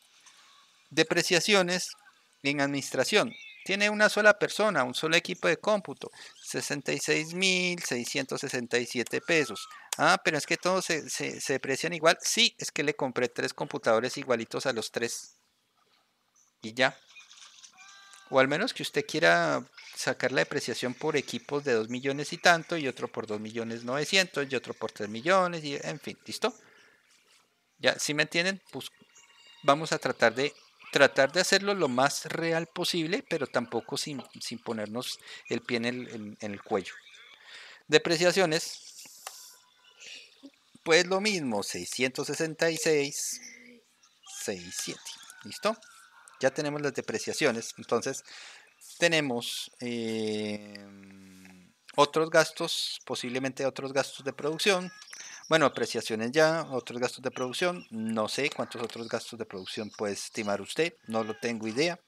Depreciaciones en administración. Tiene una sola persona, un solo equipo de cómputo, 66.667 pesos. Ah, pero es que todos se, deprecian igual. Sí, es que le compré tres computadores igualitos a los tres. Y ya. O al menos que usted quiera sacar la depreciación por equipos de 2 millones y tanto, y otro por 2 millones 900, y otro por 3 millones, y en fin, ¿listo? ¿Ya? si me entienden? Pues vamos a tratar de tratar de hacerlo lo más real posible, pero tampoco sin, ponernos el pie en el, cuello. Depreciaciones, pues lo mismo, 666, 67, ¿listo? Ya tenemos las depreciaciones, entonces tenemos eh, otros gastos, posiblemente otros gastos de producción, bueno, apreciaciones ya, otros gastos de producción, no sé cuántos otros gastos de producción puede estimar usted, no lo tengo idea.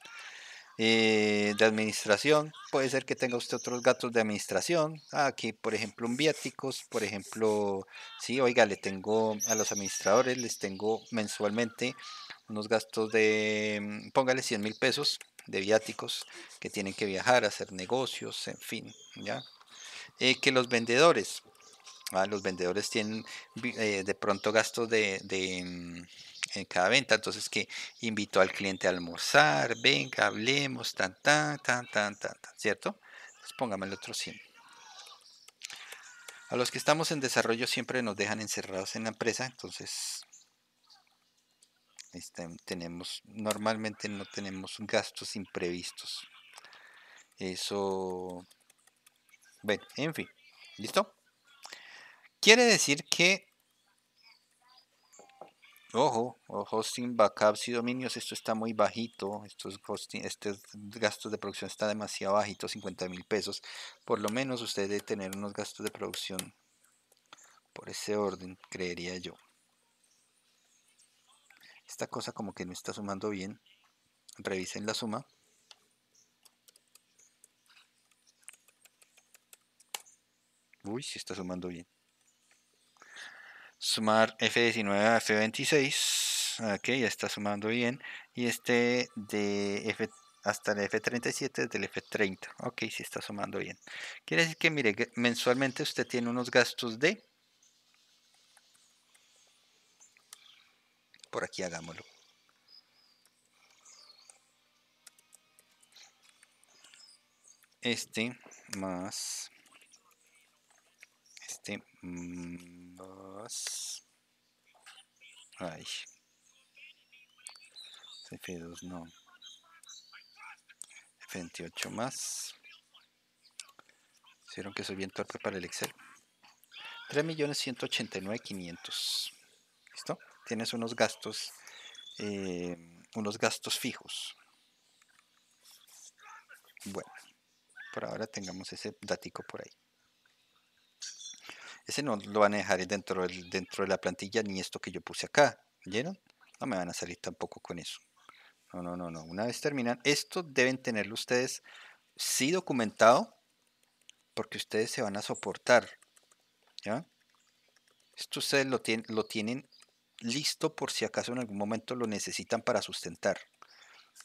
Eh, de administración, puede ser que tenga usted otros gastos de administración, aquí por ejemplo un viáticos, por ejemplo, sí, oiga, le tengo a los administradores, les tengo mensualmente unos gastos de, mm, póngale 100 mil pesos de viáticos que tienen que viajar, hacer negocios, en fin, ya. Eh, que los vendedores, Ah, los vendedores tienen eh, de pronto gastos de, mm, en cada venta, entonces que invito al cliente a almorzar, venga, hablemos, tan, tan, tan, tan, tan, ¿cierto? Entonces el otro 100. A los que estamos en desarrollo siempre nos dejan encerrados en la empresa, entonces este, tenemos, normalmente no tenemos gastos imprevistos. Eso, bueno, en fin, ¿listo? quiere decir que, ojo, hosting, backups y dominios, esto está muy bajito, estos, gastos de producción está demasiado bajito 50 mil pesos. Por lo menos usted debe tener unos gastos de producción por ese orden, creería yo. Esta cosa como que no está sumando bien. Revisen la suma. Uy, si está sumando bien sumar F19 a F26. Ok, ya está sumando bien. Y este de F hasta el F37 del F30. Ok, sí está sumando bien. Quiere decir que, mire, mensualmente usted tiene unos gastos de... Por aquí hagámoslo. Este más... Este... Mm, más. Ay. F2 no. F28 más. Hicieron que soy bien torpe para el Excel. 3.189.500. ¿Listo? Tienes unos gastos, eh, unos gastos fijos. Bueno, por ahora tengamos ese datico por ahí. Ese no lo van a dejar dentro, dentro de la plantilla ni esto que yo puse acá. ¿Vieron? No me van a salir tampoco con eso. No, no, no, no. Una vez terminan, esto deben tenerlo ustedes sí documentado porque ustedes se van a soportar. ¿Ya? Esto ustedes lo tienen listo por si acaso en algún momento lo necesitan para sustentar.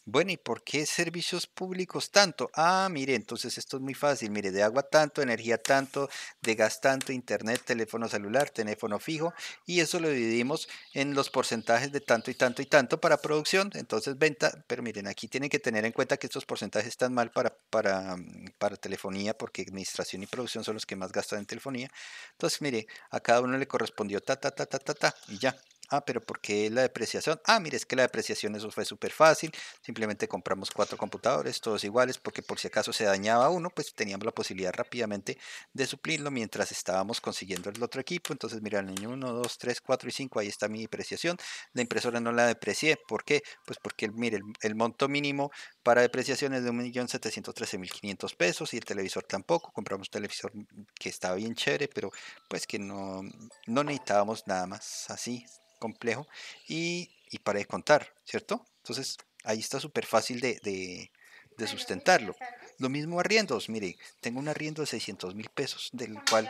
Bueno, ¿y por qué servicios públicos tanto? Ah, mire, entonces esto es muy fácil. Mire, de agua tanto, energía tanto, de gas tanto, internet, teléfono celular, teléfono fijo. Y eso lo dividimos en los porcentajes de tanto y tanto y tanto para producción. Entonces, venta. Pero miren, aquí tienen que tener en cuenta que estos porcentajes están mal para, para, mm, para telefonía, porque administración y producción son los que más gastan en telefonía. Entonces, mire, a cada uno le correspondió ta, ta, ta, ta, ta, ta, y ya. Ah, pero ¿por qué la depreciación? Ah, mire, es que la depreciación eso fue súper fácil. Simplemente compramos cuatro computadores, todos iguales, porque por si acaso se dañaba uno, pues teníamos la posibilidad rápidamente de suplirlo mientras estábamos consiguiendo el otro equipo. Entonces, mira, el 1, 2, 3, 4 y 5, ahí está mi depreciación. La impresora no la deprecié. ¿Por qué? Pues porque, mire, el monto mínimo para depreciaciones de 1.713.500 pesos y el televisor tampoco. Compramos un televisor que estaba bien chévere, pero pues que no, no necesitábamos nada más así complejo. Y, para descontar, contar, ¿cierto? Entonces ahí está súper fácil de, sustentarlo. Lo mismo arriendos, mire, tengo un arriendo de 600.000 pesos, del cual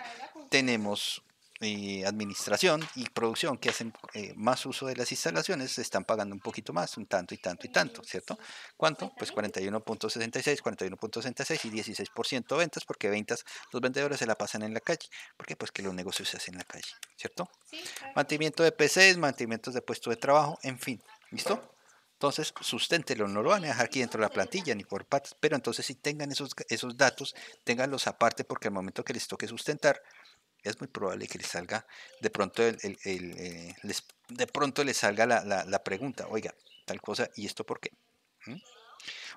tenemos eh, administración y producción que hacen eh, más uso de las instalaciones están pagando un poquito más, un tanto y tanto y tanto, ¿cierto? ¿Cuánto? Pues 41.66, 41.66 y 16% de ventas, porque ventas, los vendedores se la pasan en la calle, porque pues que los negocios se hacen en la calle, ¿cierto? Mantimiento Mantenimiento de PCs, mantenimientos de puesto de trabajo, en fin, ¿listo? Entonces, susténtelo, no lo van a dejar aquí dentro de la plantilla ni por patas, pero entonces si tengan esos, esos datos, tenganlos aparte porque al momento que les toque sustentar, es muy probable que le salga, de pronto, eh, de pronto le salga la, pregunta, oiga, tal cosa, ¿y esto por qué? ¿Mm?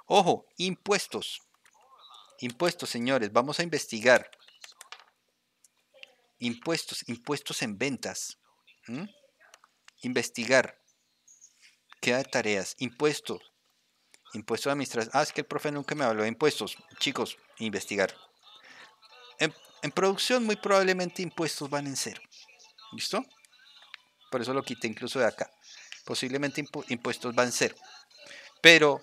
Ojo, impuestos. Impuestos, señores, vamos a investigar. Impuestos, impuestos en ventas. ¿Mm? Investigar. Queda de tareas. Impuestos. Impuestos de administración. Ah, es que el profe nunca me habló de impuestos. Chicos, investigar. Em, en producción muy probablemente impuestos van en cero. ¿Listo? Por eso lo quité incluso de acá. Posiblemente impuestos van en cero. Pero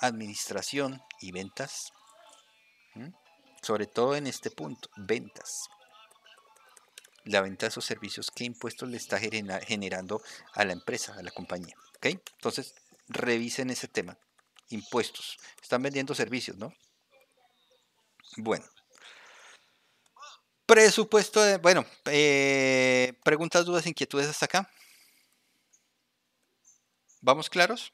administración y ventas, sobre todo en este punto, ventas. La venta de esos servicios, ¿qué impuestos le está generando a la empresa, a la compañía? ¿Ok? Entonces, revisen ese tema. Impuestos. Están vendiendo servicios, ¿no? Bueno, Presupuesto de. Bueno, eh, preguntas, dudas, inquietudes hasta acá. ¿Vamos claros?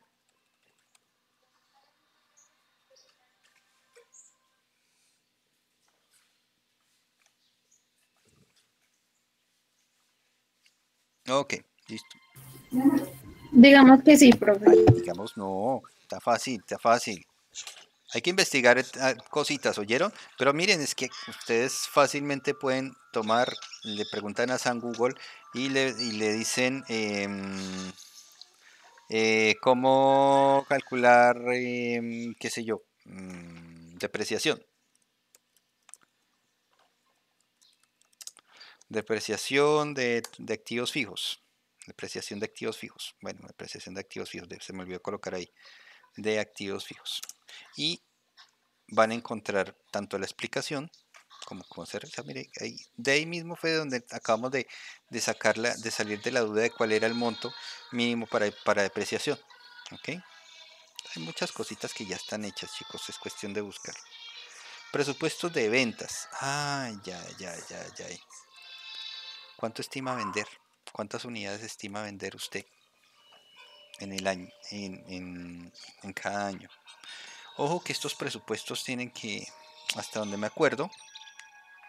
Ok, listo. Digamos que sí, profe. Digamos no, está fácil, está fácil. Hay que investigar ah, cositas, ¿oyeron? Pero miren, es que ustedes fácilmente pueden tomar, le preguntan a San Google y le, dicen em, eh, cómo calcular, em, qué sé yo, mm, depreciación. Depreciación de, de activos fijos. Depreciación de activos fijos. Bueno, depreciación de activos fijos, se me olvidó colocar ahí. De activos fijos y van a encontrar tanto la explicación como se Mire, ahí, de ahí mismo fue donde acabamos de, sacarla, de salir de la duda de cuál era el monto mínimo para, para depreciación. Hay muchas cositas que ya están hechas, chicos, es cuestión de buscar. Presupuestos de ventas. Ah, ya, ya, ya, ya. ¿Cuánto estima vender? ¿Cuántas unidades estima vender usted en el año, en cada año? Ojo que estos presupuestos tienen que, hasta donde me acuerdo,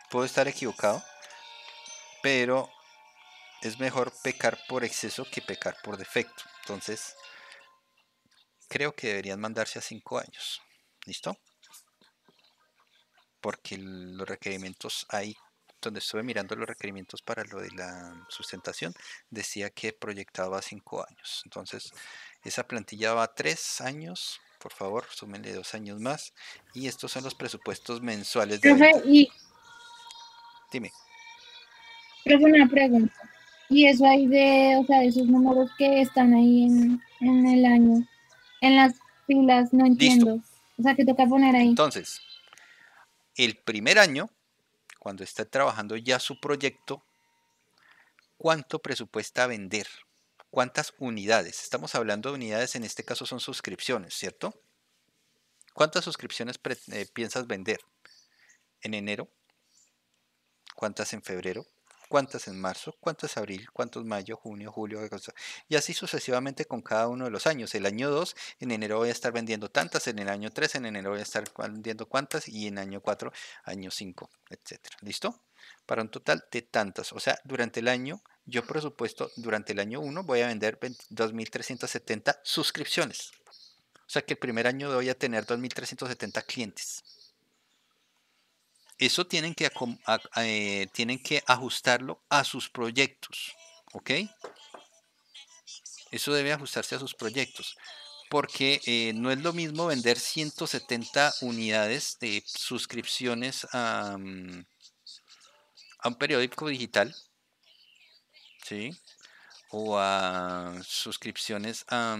puedo estar equivocado, pero es mejor pecar por exceso que pecar por defecto. Entonces, creo que deberían mandarse a 5 años. ¿Listo? Porque los requerimientos ahí, donde estuve mirando los requerimientos para lo de la sustentación, decía que proyectaba 5 años. Entonces, esa plantilla va a 3 años por favor, súmenle dos años más. Y estos son los presupuestos mensuales. De Profe, y... Dime. Profe, una pregunta. Y eso hay de, o sea, de esos números que están ahí en, el año, en las filas, no entiendo. O sea, que toca poner ahí. Entonces, el primer año, cuando está trabajando ya su proyecto, ¿cuánto presupuesta vender? ¿Cuántas unidades? Estamos hablando de unidades, en este caso son suscripciones, ¿cierto? ¿Cuántas suscripciones eh, piensas vender en enero? ¿Cuántas en febrero? ¿Cuántas en marzo? ¿Cuántas en abril? ¿Cuántos mayo, junio, julio, Y así sucesivamente con cada uno de los años. El año 2, en enero voy a estar vendiendo tantas, en el año 3, en enero voy a estar vendiendo cuántas, y en año 4, año 5, etc. ¿Listo? Para un total de tantas. O sea, durante el año yo por supuesto durante el año 1 voy a vender 2.370 suscripciones. O sea que el primer año voy a tener 2.370 clientes. Eso tienen que, eh, tienen que ajustarlo a sus proyectos. ¿Ok? Eso debe ajustarse a sus proyectos. Porque eh, no es lo mismo vender 170 unidades de suscripciones a, mm, a un periódico digital ¿sí? O a suscripciones a,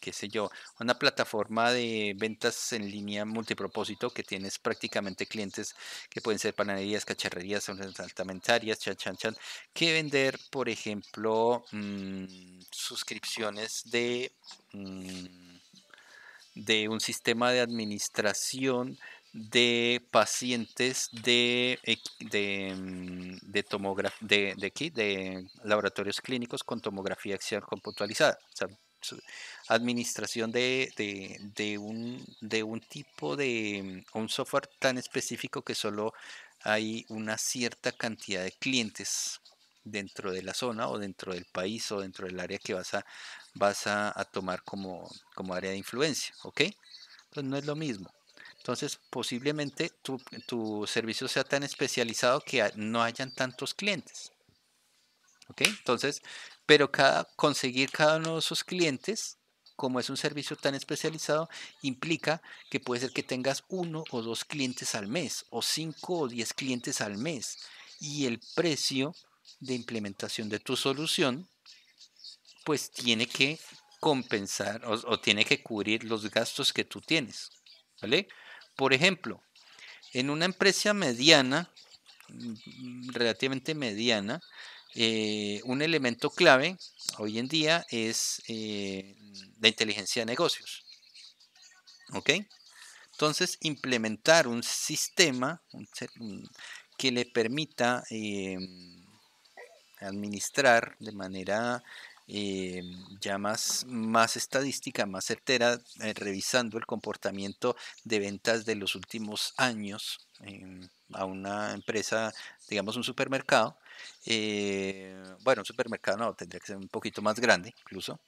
qué sé yo, una plataforma de ventas en línea multipropósito que tienes prácticamente clientes que pueden ser panaderías, cacharrerías, altamentarias, chan, chan, chan, que vender, por ejemplo, mm, suscripciones de... Mm, de un sistema de administración de pacientes de, de, mm, de, laboratorios clínicos con tomografía axial computualizada. administración de, de, de, un, de un tipo de mm, un software tan específico que solo hay una cierta cantidad de clientes dentro de la zona o dentro del país o dentro del área que vas a, vas a, tomar como, como área de influencia, ¿ok? Entonces pues no es lo mismo. Entonces, posiblemente tu, servicio sea tan especializado que no hayan tantos clientes. ¿Ok? Entonces, pero cada, conseguir cada uno de esos clientes, como es un servicio tan especializado, implica que puede ser que tengas uno o dos clientes al mes, o cinco o diez clientes al mes. Y el precio de implementación de tu solución, pues tiene que compensar o tiene que cubrir los gastos que tú tienes. ¿Vale? Por ejemplo, en una empresa mediana, mm, relativamente mediana, eh, un elemento clave hoy en día es eh, la inteligencia de negocios. ¿Ok? Entonces, implementar un sistema que le permita em, administrar de manera eh, ya más, más estadística, más certera, eh, revisando el comportamiento de ventas de los últimos años a una empresa, digamos un supermercado. Eh, bueno, un supermercado no, tendría que ser un poquito más grande incluso.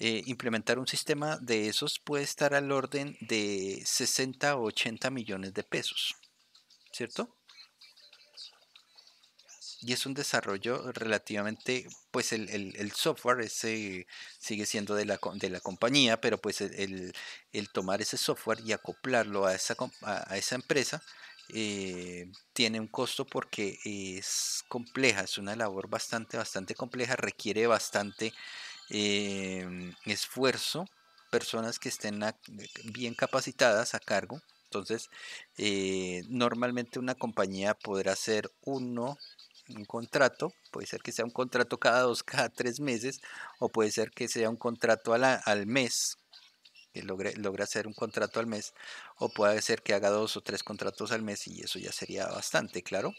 Eh, implementar un sistema de esos puede estar al orden de 60 o 80 millones de pesos, ¿cierto? y es un desarrollo relativamente, pues el, software ese sigue siendo de la, compañía, pero pues e-, el, tomar ese software y acoplarlo a esa, a esa empresa eh, tiene un costo porque es compleja, es una labor bastante, bastante compleja, requiere bastante em, esfuerzo, personas que estén bien capacitadas a cargo entonces, eh, normalmente una compañía podrá hacer uno un contrato, puede ser que sea un contrato cada dos, cada tres meses, o puede ser que sea un contrato al, al mes, que logre, hacer un contrato al mes, o puede ser que haga dos o tres contratos al mes y eso ya sería bastante, claro,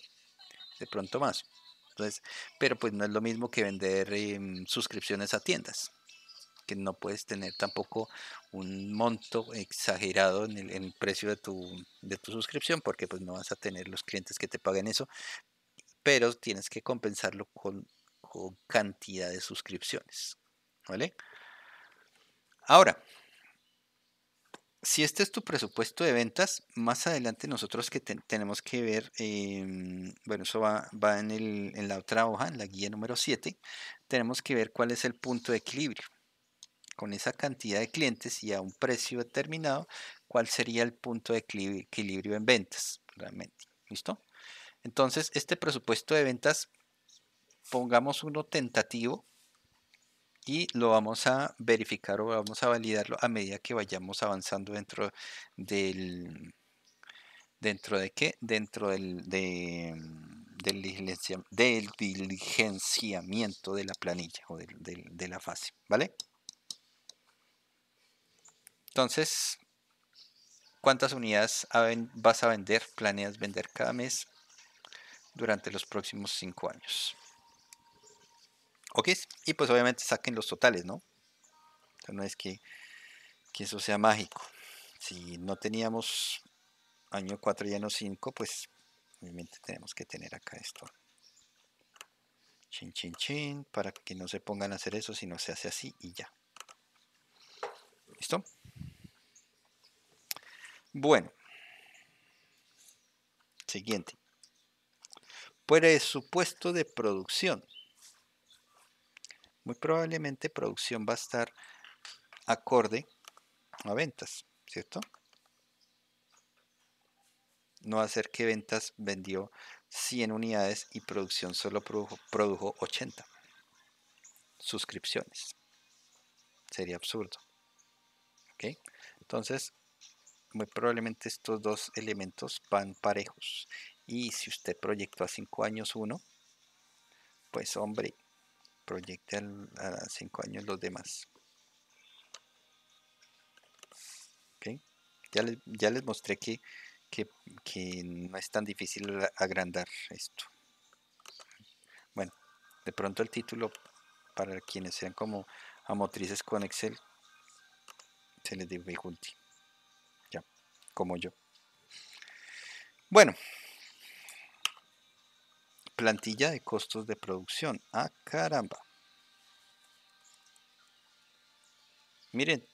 de pronto más. Entonces, pero pues no es lo mismo que vender em, suscripciones a tiendas, que no puedes tener tampoco un monto exagerado en el, precio de tu, de tu suscripción, porque pues no vas a tener los clientes que te paguen eso, pero tienes que compensarlo con, cantidad de suscripciones. ¿Vale? Ahora, si este es tu presupuesto de ventas, más adelante nosotros que tenemos que ver, em, bueno, eso va, en, en, la otra hoja, en la guía número 7, tenemos que ver cuál es el punto de equilibrio. Con esa cantidad de clientes y a un precio determinado, ¿cuál sería el punto de equilibrio en ventas realmente? ¿Listo? Entonces, este presupuesto de ventas, pongamos uno tentativo y lo vamos a verificar o vamos a validarlo a medida que vayamos avanzando dentro del dentro de qué dentro del, de, del, diligenciamiento de la planilla o de la fase vale entonces cuántas unidades vas a vender planeas vender cada mes durante los próximos cinco años. ¿Ok? Y pues obviamente saquen los totales, ¿no? no es que, que eso sea mágico. Si no teníamos año 4 y año 5, pues obviamente tenemos que tener acá esto. Chin, chin, chin, para que no se pongan a hacer eso, sino se hace así y ya. ¿Listo? Bueno. Siguiente. Por de supuesto de producción. Muy probablemente producción va a estar acorde a ventas, ¿cierto? No va a ser que ventas vendió 100 unidades y producción solo produjo, produjo 80 suscripciones. Sería absurdo. Entonces, muy probablemente estos dos elementos van parejos y si usted proyectó a 5 años uno, pues hombre, proyecte a 5 años los demás. Ya, les, mostré que, no es tan difícil agrandar esto. Bueno, de pronto el título para quienes sean como amotrices con Excel se les dificulte. Ya, como yo. Bueno, Plantilla de costos de producción. ¡Ah, caramba! Miren.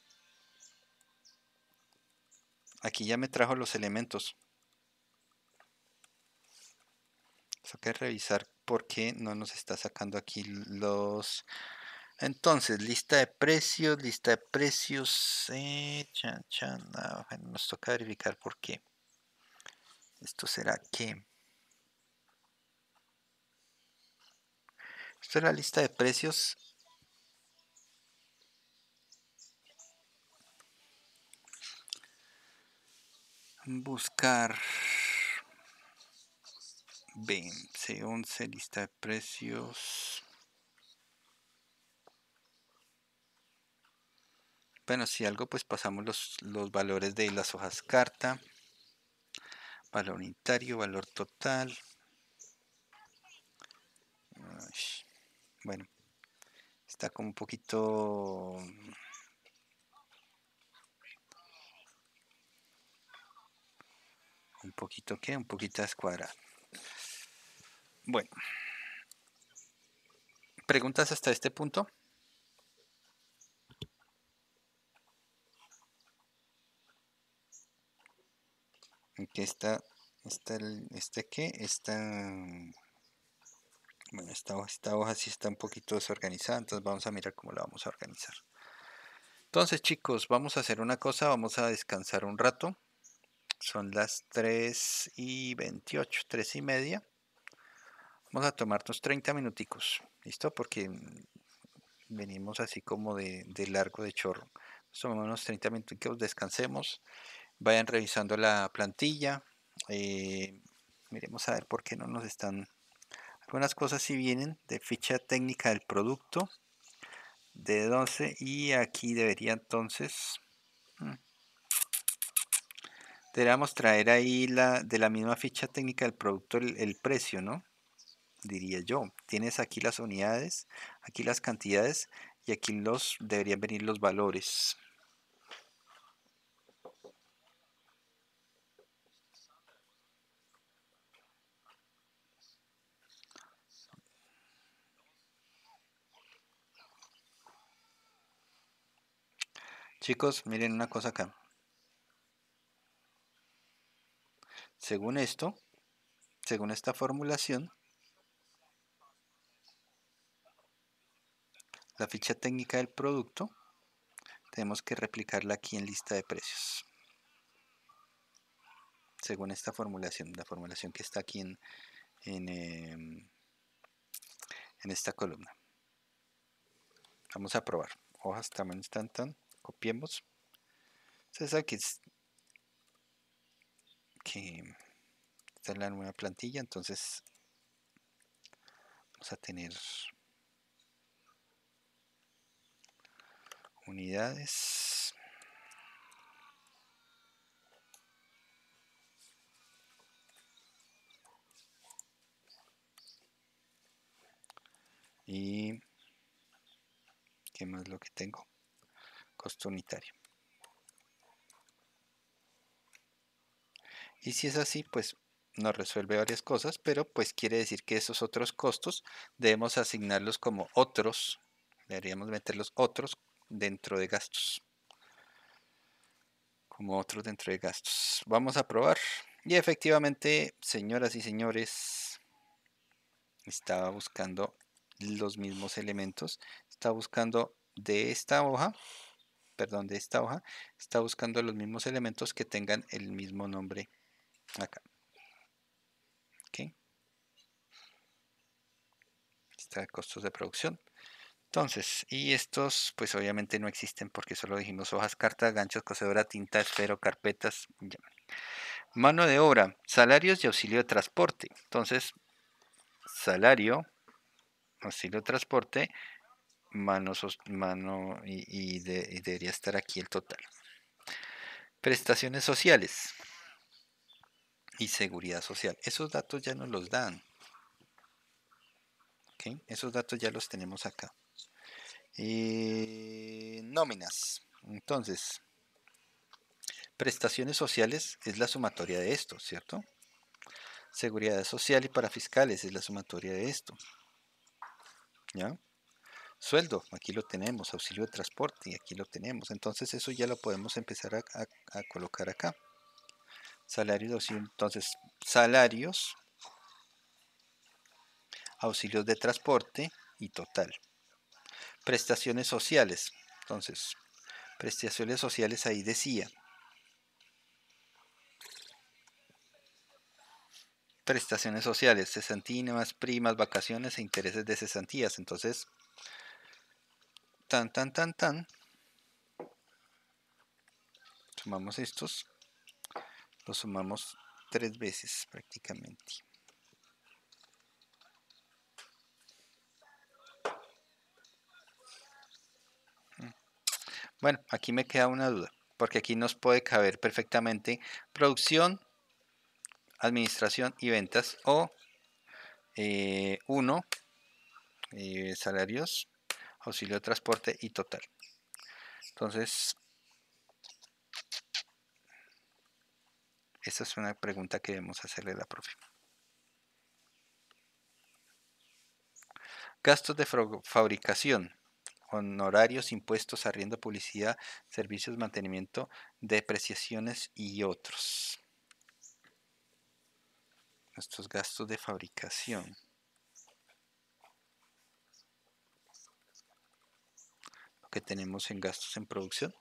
Aquí ya me trajo los elementos. Eso que revisar por qué no nos está sacando aquí los... Entonces, lista de precios, lista de precios... Eh, ah, nos toca verificar por qué. Esto será que... Esta es la lista de precios. Buscar. Bien, 11 lista de precios. Bueno, si algo, pues pasamos los, valores de las hojas carta. Valor unitario, valor total. Bueno, está como un poquito... Un poquito qué, un poquito escuadrado. Bueno. ¿Preguntas hasta este punto? Aquí está, está este qué, está... Bueno, esta, hoja sí está un poquito desorganizada, entonces vamos a mirar cómo la vamos a organizar. Entonces chicos, vamos a hacer una cosa, vamos a descansar un rato. Son las 3 y 28, 3 y media. Vamos a tomarnos 30 minuticos, ¿listo? Porque mm, venimos así como de, largo, de chorro. Tomamos unos 30 minuticos, descansemos, vayan revisando la plantilla. Eh, miremos a ver por qué no nos están algunas cosas si vienen de ficha técnica del producto de 12 y aquí debería entonces mm, deberíamos traer ahí de la misma ficha técnica del producto el, el precio, ¿no? Diría yo. Tienes aquí las unidades, aquí las cantidades y aquí los deberían venir los valores. Chicos, miren una cosa acá. Según esto, según esta formulación, la ficha técnica del producto tenemos que replicarla aquí en lista de precios. Según esta formulación, la formulación que está aquí en, en, em, esta columna. Vamos a probar. Hojas también están copiemos. se sabe que está la nueva plantilla, entonces vamos a tener unidades. Y qué más lo que tengo costo unitario. Y si es así, pues nos resuelve varias cosas, pero pues quiere decir que esos otros costos debemos asignarlos como otros, deberíamos meterlos otros dentro de gastos. Como otros dentro de gastos. Vamos a probar. Y efectivamente, señoras y señores, estaba buscando los mismos elementos. estaba buscando de esta hoja perdón, de esta hoja, está buscando los mismos elementos que tengan el mismo nombre acá. ¿Okay? Está costos de producción. Entonces, y estos pues obviamente no existen porque solo dijimos hojas, cartas, ganchos, cosedora, tinta, esfero, carpetas. Mano de obra, salarios y auxilio de transporte. Entonces, salario, auxilio de transporte, mano, y, debería estar aquí el total. Prestaciones sociales y seguridad social. Esos datos ya nos los dan. Esos datos ya los tenemos acá. Eh, nóminas. Entonces, prestaciones sociales es la sumatoria de esto, ¿cierto? Seguridad social y para fiscales es la sumatoria de esto. ¿Ya? sueldo, aquí lo tenemos, auxilio de transporte, y aquí lo tenemos. Entonces eso ya lo podemos empezar a, colocar acá. Salario auxilio, entonces salarios, auxilios de transporte y total. Prestaciones sociales, entonces prestaciones sociales ahí decía. Prestaciones sociales, cesantinas, primas, vacaciones e intereses de cesantías. Entonces, Tan, tan, tan, tan. Sumamos estos. Los sumamos tres veces prácticamente. Bueno, aquí me queda una duda, porque aquí nos puede caber perfectamente producción, administración y ventas, o eh, uno eh, salarios, auxilio de transporte y total. Entonces, esta es una pregunta que debemos hacerle a la profe. Gastos de fabricación, honorarios, impuestos, arriendo, publicidad, servicios, mantenimiento, depreciaciones y otros. Nuestros gastos de fabricación. que tenemos en gastos en producción.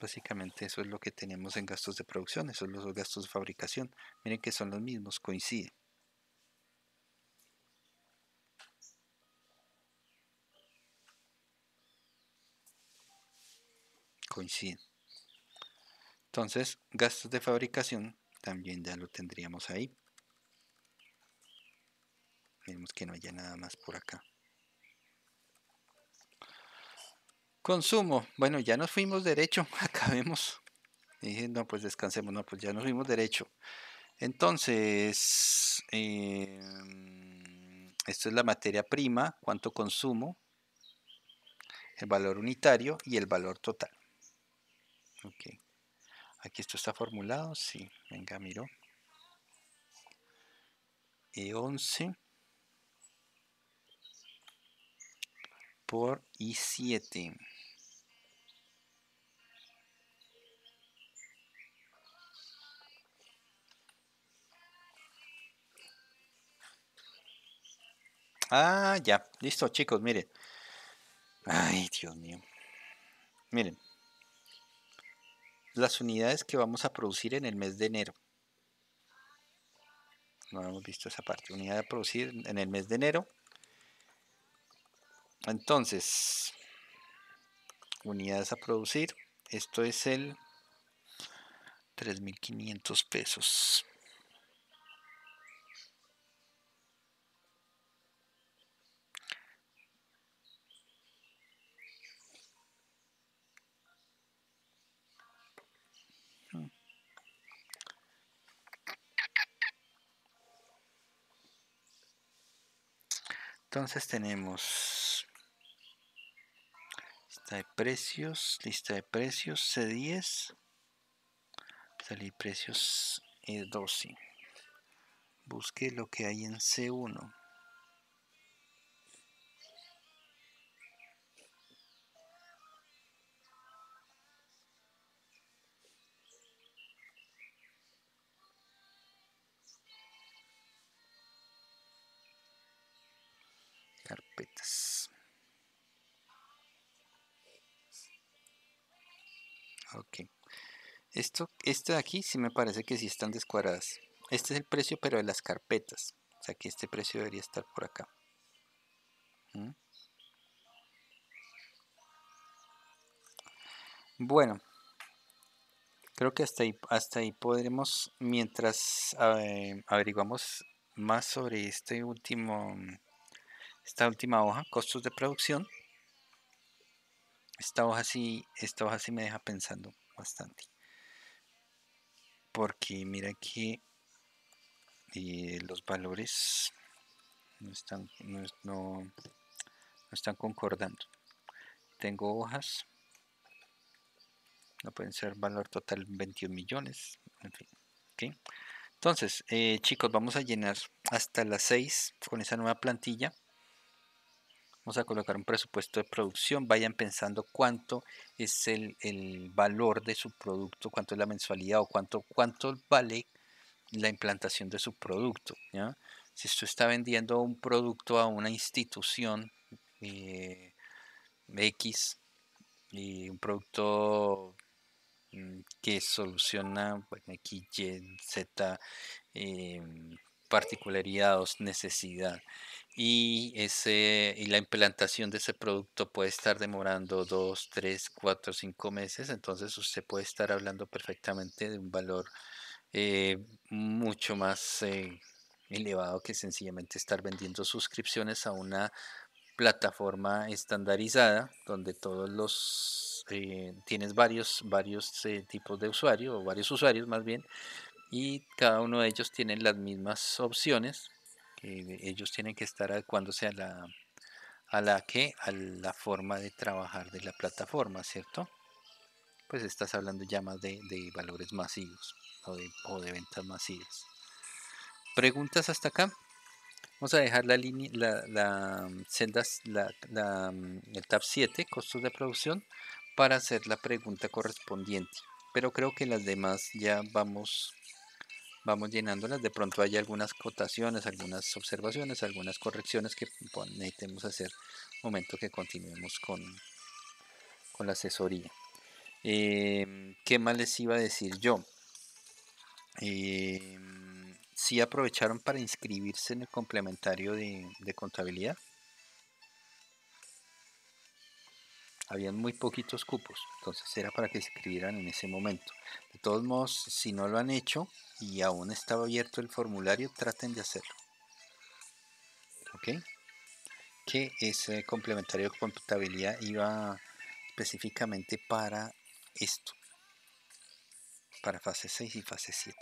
Básicamente eso es lo que tenemos en gastos de producción, esos son los gastos de fabricación. Miren que son los mismos, coinciden. Coinciden. Entonces, gastos de fabricación también ya lo tendríamos ahí vemos que no haya nada más por acá. Consumo. Bueno, ya nos fuimos derecho. Acabemos. Dije, no, pues descansemos. No, pues ya nos fuimos derecho. Entonces, em, esto es la materia prima, cuánto consumo, el valor unitario y el valor total. Aquí esto está formulado, sí, venga, miro. E11 por i7. Ah, ya. Listo, chicos, miren. Ay, Dios mío. Miren. Las unidades que vamos a producir en el mes de enero. No hemos visto esa parte. Unidad a producir en el mes de enero. Entonces, unidades a producir. Esto es el 3.500 pesos. Entonces tenemos lista de precios, lista de precios, C10, salir precios e eh, 12. Busque lo que hay en C1. Este de aquí sí me parece que sí están descuadradas. Este es el precio, pero de las carpetas. O sea que este precio debería estar por acá. ¿Mm? Bueno, creo que hasta ahí, hasta ahí podremos, mientras eh, averiguamos más sobre este último, esta última hoja, costos de producción. Esta hoja sí, esta hoja sí me deja pensando bastante porque mira aquí eh, los valores no están, concordando. Tengo hojas, no pueden ser valor total 21 millones, Entonces, eh, chicos, vamos a llenar hasta las 6 con esa nueva plantilla vamos a colocar un presupuesto de producción, vayan pensando cuánto es el, valor de su producto, cuánto es la mensualidad o cuánto, cuánto vale la implantación de su producto. Si usted está vendiendo un producto a una institución eh, X y un producto mm, que soluciona X, Y, Z, eh, particularidades, necesidad y, ese, y la implantación de ese producto puede estar demorando dos tres cuatro cinco meses, entonces usted puede estar hablando perfectamente de un valor eh, mucho más eh, elevado que sencillamente estar vendiendo suscripciones a una plataforma estandarizada donde todos los eh, tienes varios varios tipos de usuario o varios usuarios más bien y cada uno de ellos tiene las mismas opciones eh, ellos tienen que estar adecuándose a la, a la que a la forma de trabajar de la plataforma, ¿cierto? Pues estás hablando ya más de, valores masivos o de, ventas masivas. ¿Preguntas hasta acá? Vamos a dejar la línea, la, la, mm, celdas, la, mm, el tab 7, costos de producción, para hacer la pregunta correspondiente. Pero creo que las demás ya vamos vamos llenándolas. De pronto hay algunas cotaciones, algunas observaciones, algunas correcciones que necesitemos hacer momento que continuemos con, con la asesoría. Em, ¿Qué más les iba a decir yo? Em, si aprovecharon para inscribirse en el complementario de, de contabilidad. Habían muy poquitos cupos, entonces era para que se inscribieran en ese momento. De todos modos, si no lo han hecho, y aún estaba abierto el formulario, traten de hacerlo. ¿Ok? Que ese complementario de computabilidad iba específicamente para esto, para fase 6 y fase 7.